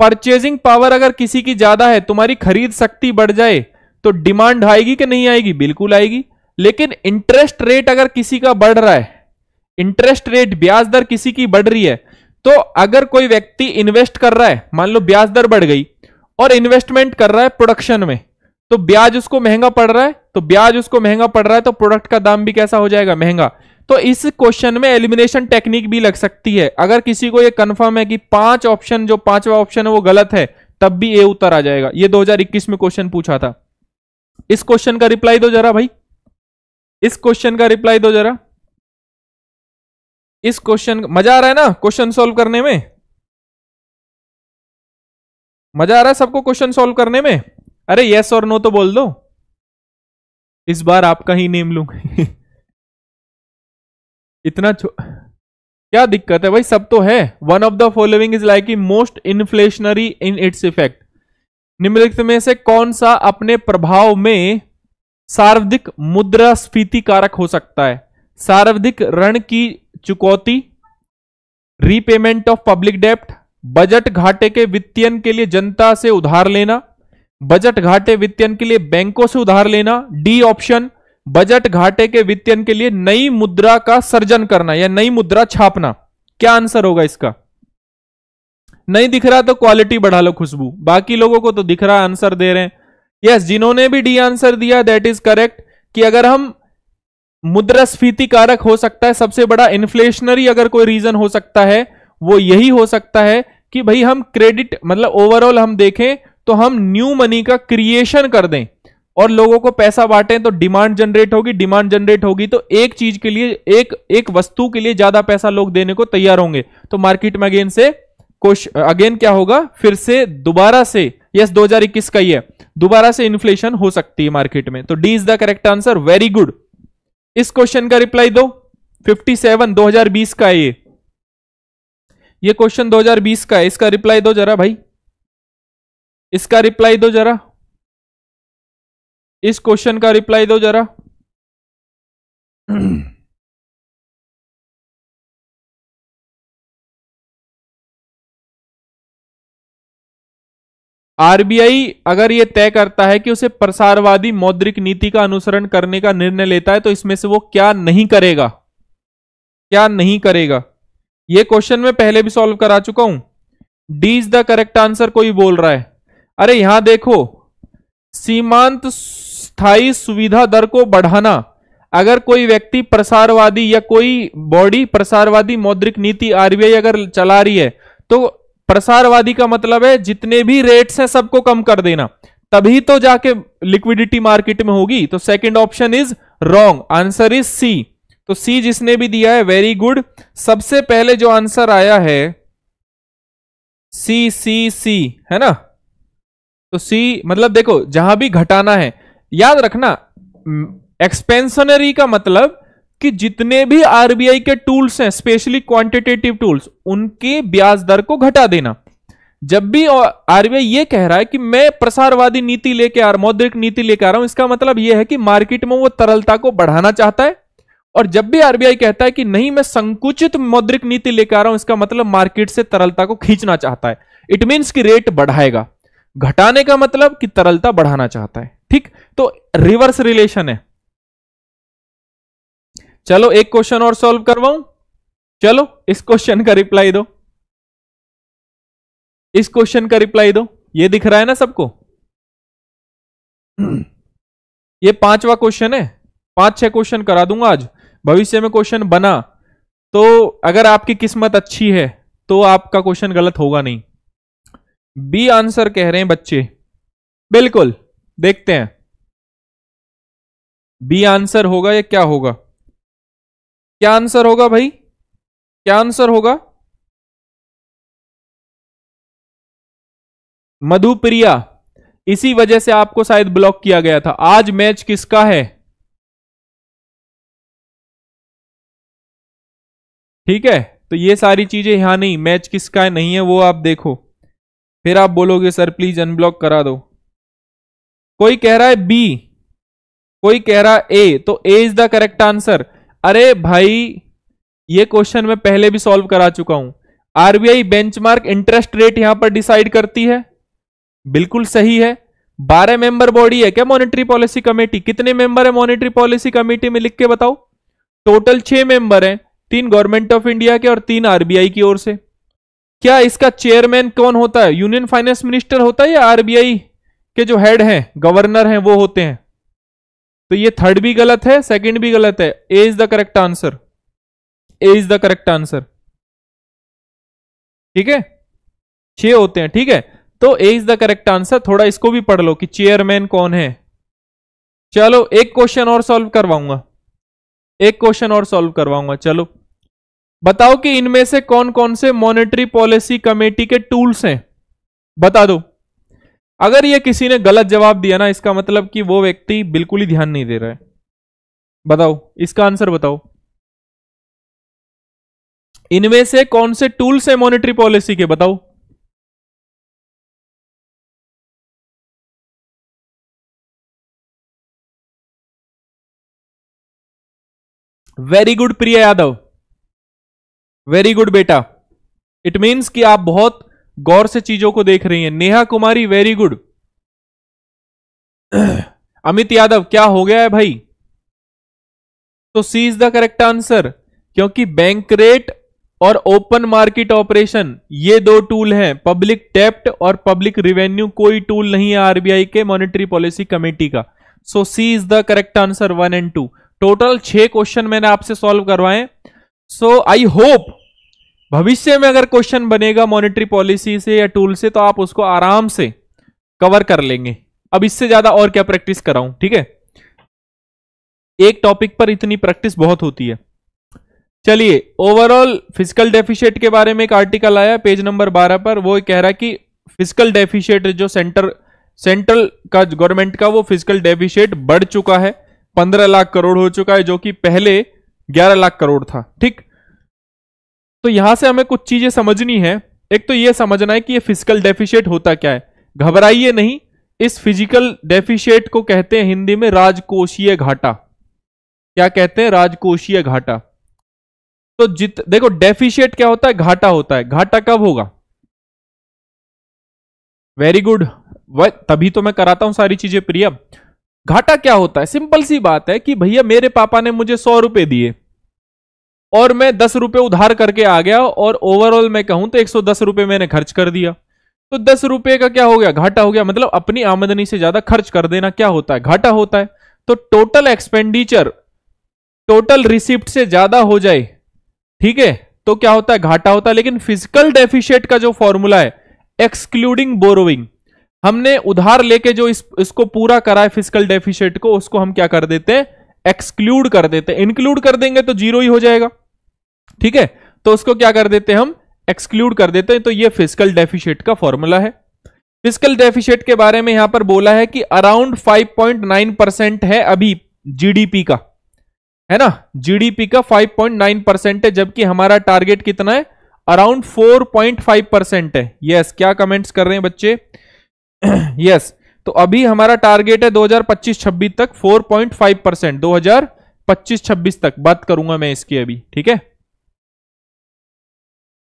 परचेजिंग पावर अगर किसी की ज्यादा है तुम्हारी खरीद शक्ति बढ़ जाए तो डिमांड आएगी कि नहीं आएगी बिल्कुल आएगी लेकिन इंटरेस्ट रेट अगर किसी का बढ़ रहा है इंटरेस्ट रेट ब्याज दर किसी की बढ़ रही है तो अगर कोई व्यक्ति इन्वेस्ट कर रहा है मान लो ब्याज दर बढ़ गई और इन्वेस्टमेंट कर रहा है प्रोडक्शन में तो ब्याज उसको महंगा पड़ रहा है तो ब्याज उसको महंगा पड़ रहा है तो प्रोडक्ट का दाम भी कैसा हो जाएगा महंगा तो इस क्वेश्चन में एलिमिनेशन टेक्निक भी लग सकती है अगर किसी को ये कंफर्म है कि पांच ऑप्शन जो पांचवा ऑप्शन है वो गलत है तब भी ए उत्तर आ जाएगा ये 2021 में क्वेश्चन पूछा था इस क्वेश्चन का रिप्लाई दो जरा भाई इस क्वेश्चन का रिप्लाई दो जरा इस क्वेश्चन मजा आ रहा है ना क्वेश्चन सोल्व करने में मजा आ रहा है सबको क्वेश्चन सोल्व करने में अरे यस और नो तो बोल दो इस बार आपका ही नेम लूंगा (laughs) इतना क्या दिक्कत है भाई सब तो है one of the following is like most inflationary in its effect निम्नलिखित में से कौन सा अपने प्रभाव में सार्वधिक मुद्रास्फीति कारक हो सकता है सार्वधिक ऋण की चुकौती रीपेमेंट ऑफ पब्लिक डेप्ट बजट घाटे के वित्तीयन के लिए जनता से उधार लेना बजट घाटे वित्तीयन के लिए बैंकों से उधार लेना डी ऑप्शन बजट घाटे के वित्तीयन के लिए नई मुद्रा का सर्जन करना या नई मुद्रा छापना क्या आंसर होगा इसका नहीं दिख रहा तो क्वालिटी बढ़ा लो खुशबू बाकी लोगों को तो दिख रहा आंसर दे रहे हैं यस yes, जिन्होंने भी डी आंसर दिया दैट इज करेक्ट कि अगर हम मुद्रास्फीति कारक हो सकता है सबसे बड़ा इन्फ्लेशनरी अगर कोई रीजन हो सकता है वो यही हो सकता है कि भाई हम क्रेडिट मतलब ओवरऑल हम देखें तो हम न्यू मनी का क्रिएशन कर दें और लोगों को पैसा बांटे तो डिमांड जनरेट होगी डिमांड जनरेट होगी तो एक चीज के लिए एक एक वस्तु के लिए ज्यादा पैसा लोग देने को तैयार होंगे तो मार्केट में अगेन से कुछ अगेन क्या होगा फिर से दोबारा से यस 2021 का ही है दोबारा से इन्फ्लेशन हो सकती है मार्केट में तो D is the correct answer very good इस क्वेश्चन का रिप्लाई दो 57 2020 का है ये ये क्वेश्चन 2020 का है इसका रिप्लाई दो जरा भाई इसका रिप्लाई दो जरा इस क्वेश्चन का रिप्लाई दो जरा आरबीआई अगर यह तय करता है कि उसे प्रसारवादी मौद्रिक नीति का अनुसरण करने का निर्णय लेता है तो इसमें से वो क्या नहीं करेगा क्या नहीं करेगा यह क्वेश्चन मैं पहले भी सॉल्व करा चुका हूं D is the correct answer कोई बोल रहा है अरे यहां देखो सीमांत स्थायी सुविधा दर को बढ़ाना अगर कोई व्यक्ति प्रसारवादी या कोई बॉडी प्रसारवादी मौद्रिक नीति आरबीआई अगर चला रही है तो प्रसारवादी का मतलब है जितने भी रेट्स हैं सबको कम कर देना तभी तो जाके लिक्विडिटी मार्केट में होगी तो second option is wrong answer is C तो सी जिसने भी दिया है वेरी गुड सबसे पहले जो आंसर आया है सी सी सी है ना तो सी मतलब देखो जहां भी घटाना है याद रखना एक्सपेंशनरी का मतलब कि जितने भी आरबीआई के टूल्स हैं स्पेशली क्वांटिटेटिव टूल्स उनके ब्याज दर को घटा देना जब भी आरबीआई ये कह रहा है कि मैं प्रसारवादी नीति लेके आ रहा मौद्रिक नीति लेके आ रहा हूं इसका मतलब यह है कि मार्केट में वो तरलता को बढ़ाना चाहता है और जब भी आरबीआई कहता है कि नहीं मैं संकुचित मौद्रिक नीति लेकर आ रहा हूं इसका मतलब मार्केट से तरलता को खींचना चाहता है इट मीन्स कि रेट बढ़ाएगा घटाने का मतलब कि तरलता बढ़ाना चाहता है ठीक तो रिवर्स रिलेशन है चलो एक क्वेश्चन और सॉल्व करवाऊं चलो इस क्वेश्चन का रिप्लाई दो इस क्वेश्चन का रिप्लाई दो ये दिख रहा है ना सबको ये पांचवा क्वेश्चन है पांच छह क्वेश्चन करा दूंगा आज भविष्य में क्वेश्चन बना तो अगर आपकी किस्मत अच्छी है तो आपका क्वेश्चन गलत होगा नहीं बी आंसर कह रहे हैं बच्चे बिल्कुल देखते हैं बी आंसर होगा या क्या होगा क्या आंसर होगा भाई क्या आंसर होगा मधुप्रिया इसी वजह से आपको शायद ब्लॉक किया गया था आज मैच किसका है ठीक है तो ये सारी चीजें यहां नहीं मैच किसका है नहीं है वो आप देखो फिर आप बोलोगे सर प्लीज अनब्लॉक करा दो कोई कह रहा है बी कोई कह रहा है ए तो A is the correct answer अरे भाई ये क्वेश्चन मैं पहले भी सॉल्व करा चुका हूं आरबीआई बेंचमार्क इंटरेस्ट रेट यहां पर डिसाइड करती है बिल्कुल सही है बारह मेंबर बॉडी है क्या मॉनेटरी पॉलिसी कमेटी कितने मेंबर है मॉनेटरी पॉलिसी कमेटी में लिख के बताओ टोटल छह मेंबर हैं तीन गवर्नमेंट ऑफ इंडिया के और तीन आरबीआई की ओर से क्या इसका चेयरमैन कौन होता है यूनियन फाइनेंस मिनिस्टर होता है या आरबीआई के जो हेड हैं गवर्नर हैं वो होते हैं तो ये थर्ड भी गलत है सेकंड भी गलत है A is the correct answer A is the correct answer ठीक है छह होते हैं ठीक है तो A is the correct answer थोड़ा इसको भी पढ़ लो कि चेयरमैन कौन है चलो एक क्वेश्चन और सॉल्व करवाऊंगा एक क्वेश्चन और सॉल्व करवाऊंगा चलो बताओ कि इनमें से कौन कौन से मॉनेटरी पॉलिसी कमेटी के टूल्स हैं बता दो अगर ये किसी ने गलत जवाब दिया ना इसका मतलब कि वो व्यक्ति बिल्कुल ही ध्यान नहीं दे रहा है बताओ इसका आंसर बताओ इनमें से कौन से टूल्स है मॉनिटरी पॉलिसी के बताओ very good Priya Yadav very good बेटा इट मीन्स कि आप बहुत गौर से चीजों को देख रही हैं नेहा कुमारी वेरी गुड (clears throat) अमित यादव क्या हो गया है भाई तो C is the correct answer क्योंकि बैंक रेट और ओपन मार्केट ऑपरेशन ये दो टूल हैं पब्लिक डेप्ट और पब्लिक रिवेन्यू कोई टूल नहीं है आरबीआई के मॉनेटरी पॉलिसी कमेटी का so C is the correct answer one and two total छह क्वेश्चन मैंने आपसे सॉल्व करवाए सो आई होप भविष्य में अगर क्वेश्चन बनेगा मॉनेटरी पॉलिसी से या टूल से तो आप उसको आराम से कवर कर लेंगे अब इससे ज्यादा और क्या प्रैक्टिस कराऊं ठीक है एक टॉपिक पर इतनी प्रैक्टिस बहुत होती है चलिए ओवरऑल फिजिकल डेफिशिएट के बारे में एक आर्टिकल आया पेज नंबर बारह पर वो कह रहा कि फिजिकल डेफिशिएट जो सेंटर सेंट्रल का गवर्नमेंट का वो फिजिकल डेफिशिएट बढ़ चुका है पंद्रह लाख करोड़ हो चुका है जो कि पहले ग्यारह लाख करोड़ था ठीक तो यहां से हमें कुछ चीजें समझनी है एक तो यह समझना है कि यह फिजिकल डेफिशिएट होता क्या है घबराइए नहीं इस फिजिकल डेफिशिएट को कहते हैं हिंदी में राजकोषीय घाटा क्या कहते हैं राजकोषीय घाटा तो जित देखो डेफिशिएट क्या होता है घाटा होता है घाटा कब होगा वेरी गुड तभी तो मैं कराता हूं सारी चीजें प्रिय घाटा क्या होता है सिंपल सी बात है कि भैया मेरे पापा ने मुझे सौ रुपए दिए और मैं दस रुपए उधार करके आ गया और ओवरऑल मैं कहूं तो एक सौ दस रुपए मैंने खर्च कर दिया तो दस रुपये का क्या हो गया घाटा हो गया मतलब अपनी आमदनी से ज्यादा खर्च कर देना क्या होता है घाटा होता है तो टोटल एक्सपेंडिचर टोटल रिसिप्ट से ज्यादा हो जाए ठीक है तो क्या होता है घाटा होता है लेकिन फिजिकल डेफिशिएट का जो फॉर्मूला है एक्सक्लूडिंग बोरोइंग हमने उधार लेके जो इस, इसको पूरा करा है फिजिकल डेफिशिएट को उसको हम क्या कर देते हैं एक्सक्लूड कर देते हैं इंक्लूड कर देंगे तो जीरो ही हो जाएगा ठीक है तो उसको क्या कर देते हैं हम एक्सक्लूड कर देते हैं तो ये फिजिकल डेफिशिएट का फॉर्मूला है फिजिकल डेफिशिएट के बारे में यहां पर बोला है कि अराउंड 5.9 परसेंट है अभी जीडीपी का है ना जीडीपी का 5.9 परसेंट है जबकि हमारा टारगेट कितना है अराउंड 4.5 परसेंट है यस yes, क्या कमेंट्स कर रहे हैं बच्चे यस (clears throat) yes, तो अभी हमारा टारगेट है दो हजार तक फोर परसेंट 2025-26 तक बात करूंगा मैं इसकी अभी ठीक है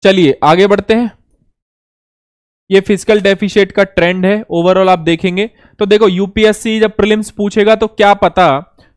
चलिए आगे बढ़ते हैं ये फिजिकल डेफिशिएट का ट्रेंड है ओवरऑल आप देखेंगे तो देखो यूपीएससी जब प्रिलिम्स पूछेगा तो क्या पता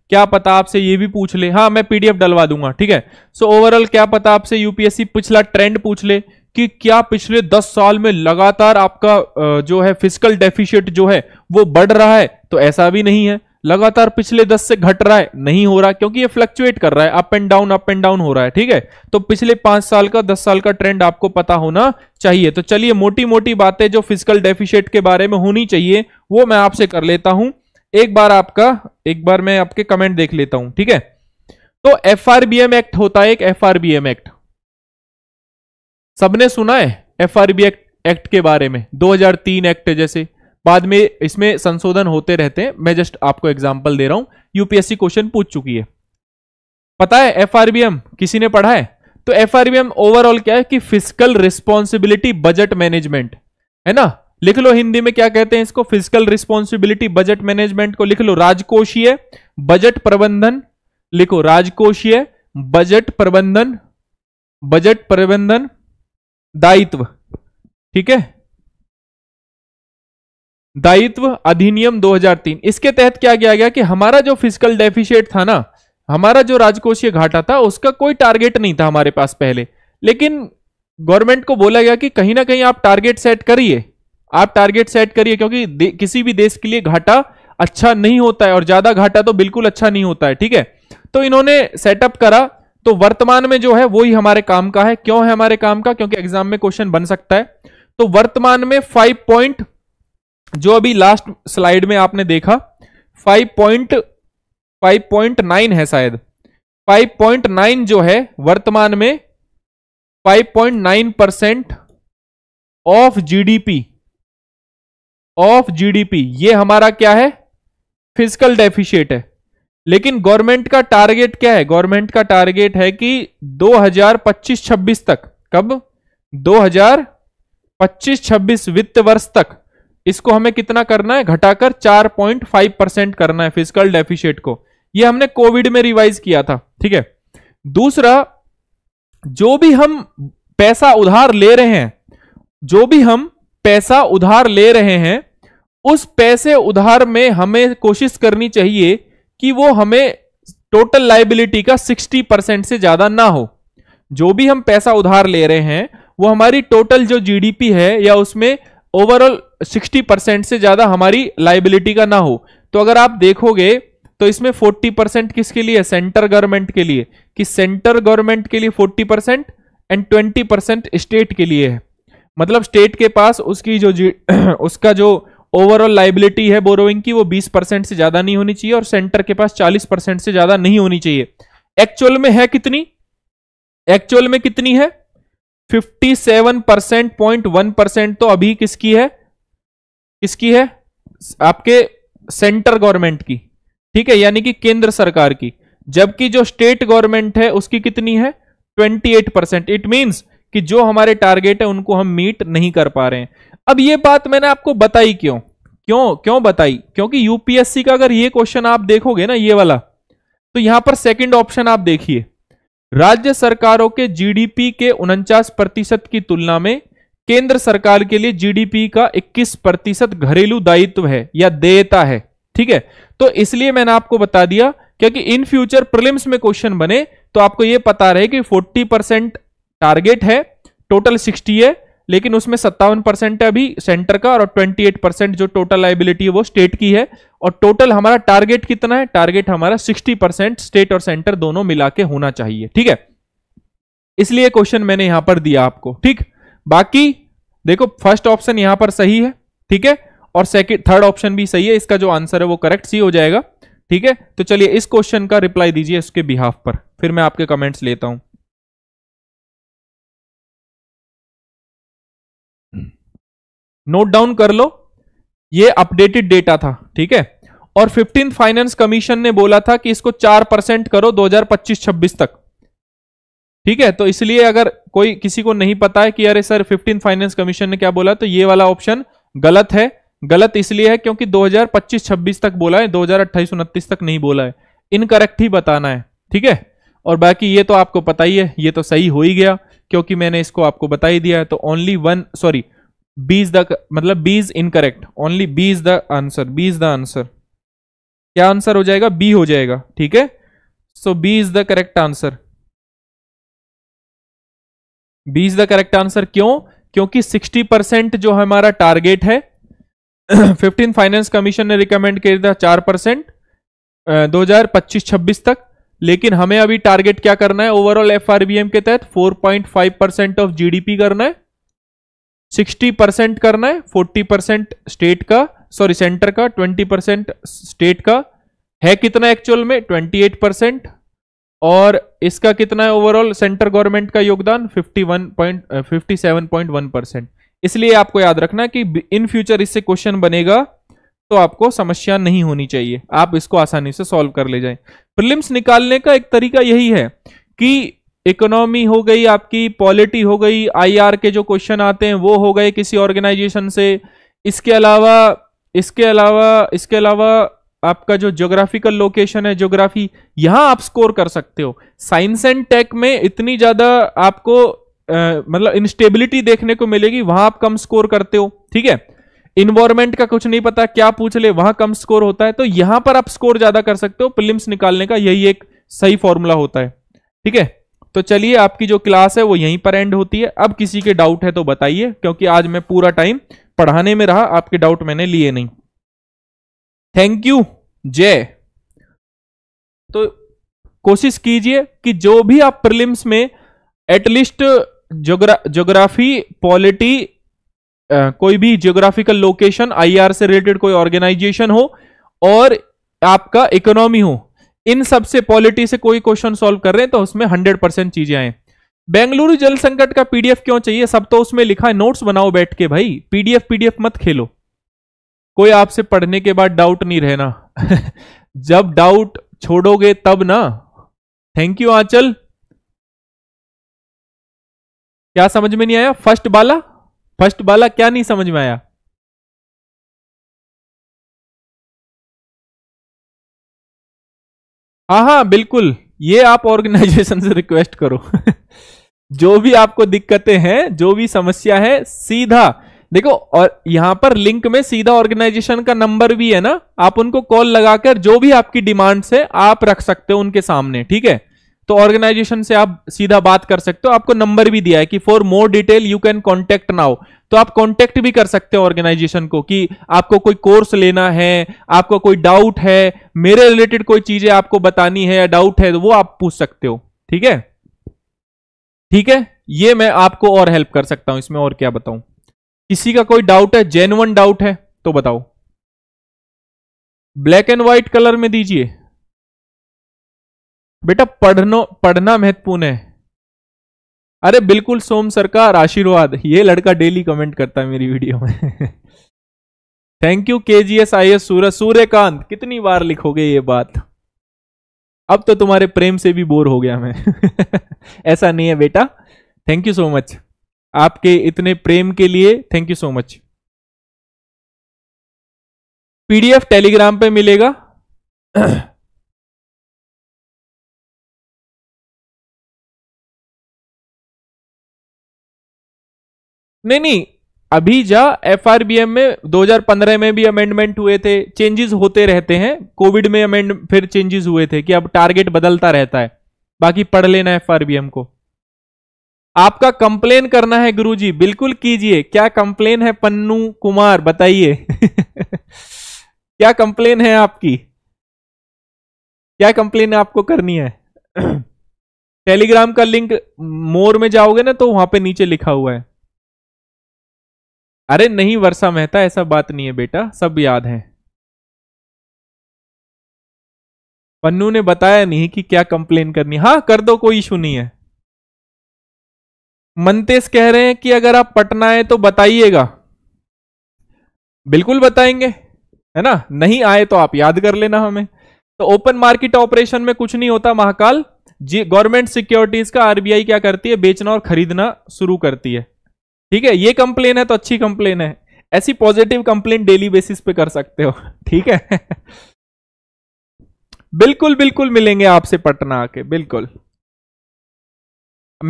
क्या पता आपसे ये भी पूछ ले हाँ मैं पीडीएफ डलवा दूंगा ठीक है सो so, ओवरऑल क्या पता आपसे यूपीएससी पिछला ट्रेंड पूछ ले कि क्या पिछले 10 साल में लगातार आपका जो है फिजिकल डेफिशिएट जो है वो बढ़ रहा है तो ऐसा भी नहीं है लगातार पिछले दस से घट रहा है नहीं हो रहा क्योंकि ये फ्लक्चुएट कर रहा है up and down up and down हो रहा है ठीक है तो पिछले पांच साल का दस साल का ट्रेंड आपको पता होना चाहिए तो चलिए मोटी मोटी बातें जो फिजिकल डेफिशिएट के बारे में होनी चाहिए वो मैं आपसे कर लेता हूं एक बार आपका एक बार मैं आपके कमेंट देख लेता हूं ठीक है तो एफ एक्ट होता है एक एफ एक्ट सबने सुना है एफ एक्ट, एक्ट के बारे में दो एक्ट जैसे बाद में इसमें संशोधन होते रहते हैं मैं जस्ट आपको एग्जाम्पल दे रहा हूं यूपीएससी क्वेश्चन पूछ चुकी है पता है एफआरबीएम किसी ने पढ़ा है तो एफआरबीएम ओवरऑल क्या है कि फिजिकल रिस्पॉन्सिबिलिटी बजट मैनेजमेंट है ना लिख लो हिंदी में क्या कहते हैं इसको फिजिकल रिस्पॉन्सिबिलिटी बजट मैनेजमेंट को लिख लो राजकोषीय बजट प्रबंधन लिखो राजकोषीय बजट प्रबंधन बजट प्रबंधन दायित्व ठीक है दायित्व अधिनियम 2003 इसके तहत क्या किया गया कि हमारा जो फिजिकल डेफिशिएट था ना हमारा जो राजकोषीय घाटा था उसका कोई टारगेट नहीं था हमारे पास पहले लेकिन गवर्नमेंट को बोला गया कि कहीं ना कहीं आप टारगेट सेट करिए आप टारगेट सेट करिए क्योंकि किसी भी देश के लिए घाटा अच्छा नहीं होता है और ज्यादा घाटा तो बिल्कुल अच्छा नहीं होता है ठीक है तो इन्होंने सेटअप करा तो वर्तमान में जो है वो ही हमारे काम का है क्यों है हमारे काम का क्योंकि एग्जाम में क्वेश्चन बन सकता है तो वर्तमान में फाइव पॉइंट जो अभी लास्ट स्लाइड में आपने देखा five five point point nine है शायद फाइव पॉइंट नाइन जो है वर्तमान में five point nine percent of GDP of GDP ये हमारा क्या है फिजिकल डेफिशिएट है लेकिन गवर्नमेंट का टारगेट क्या है गवर्नमेंट का टारगेट है कि 2025-26 तक कब 2025-26 वित्त वर्ष तक इसको हमें कितना करना है घटाकर 4.5 परसेंट करना है फिजिकल डेफिशिएट को ये हमने कोविड में रिवाइज किया था ठीक है दूसरा जो भी हम पैसा उधार ले रहे हैं जो भी हम पैसा उधार ले रहे हैं उस पैसे उधार में हमें कोशिश करनी चाहिए कि वो हमें टोटल लाइबिलिटी का 60 परसेंट से ज्यादा ना हो जो भी हम पैसा उधार ले रहे हैं वो हमारी टोटल जो जीडीपी है या उसमें ओवरऑल 60 परसेंट से ज्यादा हमारी लाइबिलिटी का ना हो तो अगर आप देखोगे तो इसमें 40 परसेंट किसके लिए सेंटर गवर्नमेंट के लिए कि सेंटर गवर्नमेंट के लिए 40 परसेंट एंड 20 परसेंट स्टेट के लिए है मतलब स्टेट के पास उसकी जो (clears throat) उसका जो ओवरऑल लाइबिलिटी है बोरोइंग की वो 20 परसेंट से ज्यादा नहीं होनी चाहिए और सेंटर के पास 40 परसेंट से ज्यादा नहीं होनी चाहिए एक्चुअल में है कितनी एक्चुअल में कितनी है fifty seven percent point one percent तो अभी किसकी है किसकी है आपके सेंटर गवर्नमेंट की ठीक है यानी कि केंद्र सरकार की जबकि जो स्टेट गवर्नमेंट है उसकी कितनी है twenty eight percent it means कि जो हमारे टारगेट है उनको हम मीट नहीं कर पा रहे हैं अब ये बात मैंने आपको बताई क्यों क्यों क्यों बताई क्योंकि यूपीएससी का अगर ये क्वेश्चन आप देखोगे ना ये वाला तो यहां पर सेकंड ऑप्शन आप देखिए राज्य सरकारों के जीडीपी के उनचास प्रतिशत की तुलना में केंद्र सरकार के लिए जीडीपी का 21 प्रतिशत घरेलू दायित्व है या देयता है ठीक है तो इसलिए मैंने आपको बता दिया क्योंकि इन फ्यूचर प्रिलिम्स में क्वेश्चन बने तो आपको यह पता रहे कि 40 परसेंट टारगेट है टोटल 60 है लेकिन उसमें सत्तावन परसेंट अभी सेंटर का और ट्वेंटी एट परसेंट जो टोटल लाइबिलिटी है वो स्टेट की है और टोटल हमारा टारगेट कितना है टारगेट हमारा सिक्सटी परसेंट स्टेट और सेंटर दोनों मिला के होना चाहिए ठीक है इसलिए क्वेश्चन मैंने यहां पर दिया आपको ठीक बाकी देखो फर्स्ट ऑप्शन यहां पर सही है ठीक है और सेकेंड थर्ड ऑप्शन भी सही है इसका जो आंसर है वो करेक्ट सी हो जाएगा ठीक है तो चलिए इस क्वेश्चन का रिप्लाई दीजिए उसके बिहाफ पर फिर मैं आपके कमेंट्स लेता हूं नोट डाउन कर लो ये अपडेटेड डेटा था ठीक है और फिफ्टीन फाइनेंस कमीशन ने बोला था कि इसको चार परसेंट करो 2025-26 तक ठीक है तो इसलिए अगर कोई किसी को नहीं पता है कि अरे सर फिफ्टीन फाइनेंस कमीशन ने क्या बोला तो ये वाला ऑप्शन गलत है गलत इसलिए है क्योंकि 2025-26 तक बोला है 2028-29 तक नहीं बोला है इनकरेक्ट ही बताना है ठीक है और बाकी ये तो आपको पता ही है ये तो सही हो ही गया क्योंकि मैंने इसको आपको बता ही दिया है तो only one sorry B is the मतलब B is incorrect only B is the answer B is the answer क्या आंसर हो जाएगा बी हो जाएगा ठीक है so B is the correct answer B is the correct answer क्यों क्योंकि 60 परसेंट जो हमारा टारगेट है फिफ्टीन फाइनेंस कमीशन ने रिकमेंड किया था चार परसेंट दो हजार पच्चीस छब्बीस तक लेकिन हमें अभी टारगेट क्या करना है ओवरऑल एफ के तहत 4.5 परसेंट ऑफ जीडीपी करना है सिक्सटी परसेंट करना है फोर्टी परसेंट स्टेट का सॉरी सेंटर का ट्वेंटी परसेंट स्टेट का है कितना एक्चुअल में ट्वेंटी एट परसेंट और इसका कितना है ओवरऑल सेंटर गवर्नमेंट का योगदान fifty one point fifty seven point one percent इसलिए आपको याद रखना कि इन फ्यूचर इससे क्वेश्चन बनेगा तो आपको समस्या नहीं होनी चाहिए आप इसको आसानी से सॉल्व कर ले जाए प्रिलिम्स निकालने का एक तरीका यही है कि इकोनॉमी हो गई आपकी पॉलिटी हो गई आईआर के जो क्वेश्चन आते हैं वो हो गए किसी ऑर्गेनाइजेशन से इसके अलावा इसके अलावा इसके अलावा आपका जो ज्योग्राफिकल लोकेशन है ज्योग्राफी यहां आप स्कोर कर सकते हो साइंस एंड टेक में इतनी ज्यादा आपको मतलब इंस्टेबिलिटी देखने को मिलेगी वहां आप कम स्कोर करते हो ठीक है इन्वायरमेंट का कुछ नहीं पता क्या पूछ ले वहां कम स्कोर होता है तो यहां पर आप स्कोर ज्यादा कर सकते हो प्रिलिम्स निकालने का यही एक सही फॉर्मूला होता है ठीक है तो चलिए आपकी जो क्लास है वो यहीं पर एंड होती है अब किसी के डाउट है तो बताइए क्योंकि आज मैं पूरा टाइम पढ़ाने में रहा आपके डाउट मैंने लिए नहीं थैंक यू जय तो कोशिश कीजिए कि जो भी आप प्रिलिम्स में एटलीस्ट ज्योग्राफी पॉलिटी कोई भी ज्योग्राफिकल लोकेशन आईआर से रिलेटेड कोई ऑर्गेनाइजेशन हो और आपका इकोनॉमी हो इन सबसे पॉलिटी से कोई क्वेश्चन सॉल्व कर रहे हैं तो उसमें हंड्रेड परसेंट चीजें आए बेंगलुरु जल संकट का पीडीएफ क्यों चाहिए सब तो उसमें लिखा है नोट्स बनाओ बैठ के भाई पीडीएफ पीडीएफ मत खेलो कोई आपसे पढ़ने के बाद डाउट नहीं रहना (laughs) जब डाउट छोड़ोगे तब ना थैंक यू आंचल क्या समझ में नहीं आया फर्स्ट बाला फर्स्ट बाला क्या नहीं समझ में आया हाँ हाँ बिल्कुल ये आप ऑर्गेनाइजेशन से रिक्वेस्ट करो (laughs) जो भी आपको दिक्कतें हैं जो भी समस्या है सीधा देखो और यहां पर लिंक में सीधा ऑर्गेनाइजेशन का नंबर भी है ना आप उनको कॉल लगाकर जो भी आपकी डिमांड्स है आप रख सकते हो उनके सामने ठीक है तो ऑर्गेनाइजेशन से आप सीधा बात कर सकते हो आपको नंबर भी दिया है कि for more detail you can contact now तो आप कॉन्टेक्ट भी कर सकते हो ऑर्गेनाइजेशन को कि आपको कोई कोर्स लेना है आपको कोई डाउट है मेरे रिलेटेड कोई चीजें आपको बतानी है या डाउट है तो वो आप पूछ सकते हो ठीक है ठीक है ये मैं आपको और हेल्प कर सकता हूं इसमें और क्या बताऊं किसी का कोई डाउट है जेनुअन डाउट है तो बताओ ब्लैक एंड व्हाइट कलर में दीजिए बेटा पढ़नो पढ़ना महत्वपूर्ण है अरे बिल्कुल सोम सरकार आशीर्वाद ये लड़का डेली कमेंट करता है मेरी वीडियो में thank you K G S I S Suraj Suryakant कितनी बार लिखोगे ये बात अब तो तुम्हारे प्रेम से भी बोर हो गया मैं (laughs) ऐसा नहीं है बेटा थैंक यू सो मच आपके इतने प्रेम के लिए thank you so much PDF Telegram पे मिलेगा (clears throat) नहीं नहीं अभी जा एफ में 2015 में भी अमेंडमेंट हुए थे चेंजेस होते रहते हैं कोविड में अमेंड फिर चेंजेस हुए थे कि अब टारगेट बदलता रहता है बाकी पढ़ लेना एफ को आपका कंप्लेन करना है गुरुजी बिल्कुल कीजिए क्या कंप्लेन है पन्नू कुमार बताइए (laughs) क्या कंप्लेन है आपकी क्या कंप्लेन आपको करनी है टेलीग्राम (clears throat) का लिंक मोर में जाओगे ना तो वहां पे नीचे लिखा हुआ है अरे नहीं वर्षा मेहता ऐसा बात नहीं है बेटा सब याद है पन्नू ने बताया नहीं कि क्या कंप्लेन करनी हाँ कर दो कोई इशू नहीं है मनतेश कह रहे हैं कि अगर आप पटना है तो बताइएगा बिल्कुल बताएंगे है ना नहीं आए तो आप याद कर लेना हमें तो ओपन मार्केट ऑपरेशन में कुछ नहीं होता महाकाल जी गवर्नमेंट सिक्योरिटीज का आरबीआई क्या करती है बेचना और खरीदना शुरू करती है ठीक है ये कंप्लेन है तो अच्छी कंप्लेन है ऐसी पॉजिटिव कंप्लेन डेली बेसिस पे कर सकते हो ठीक है बिल्कुल बिल्कुल मिलेंगे आपसे पटना आके बिल्कुल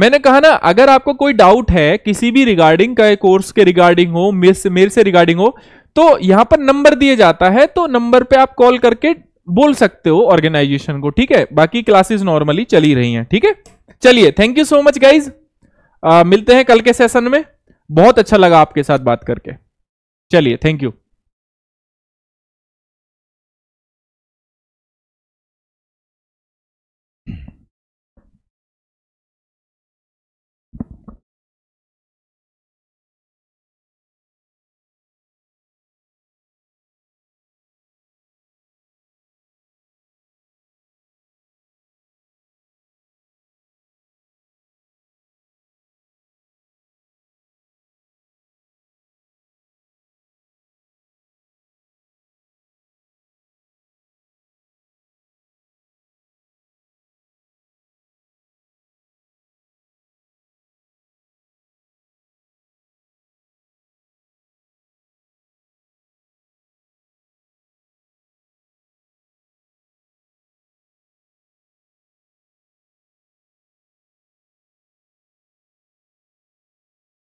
मैंने कहा ना अगर आपको कोई डाउट है किसी भी रिगार्डिंग का कोर्स के रिगार्डिंग हो मेरे से रिगार्डिंग हो तो यहां पर नंबर दिए जाता है तो नंबर पे आप कॉल करके बोल सकते हो ऑर्गेनाइजेशन को ठीक है बाकी क्लासेस नॉर्मली चली रही हैं ठीक है चलिए thank you so much guys मिलते हैं कल के सेशन में बहुत अच्छा लगा आपके साथ बात करके चलिए थैंक यू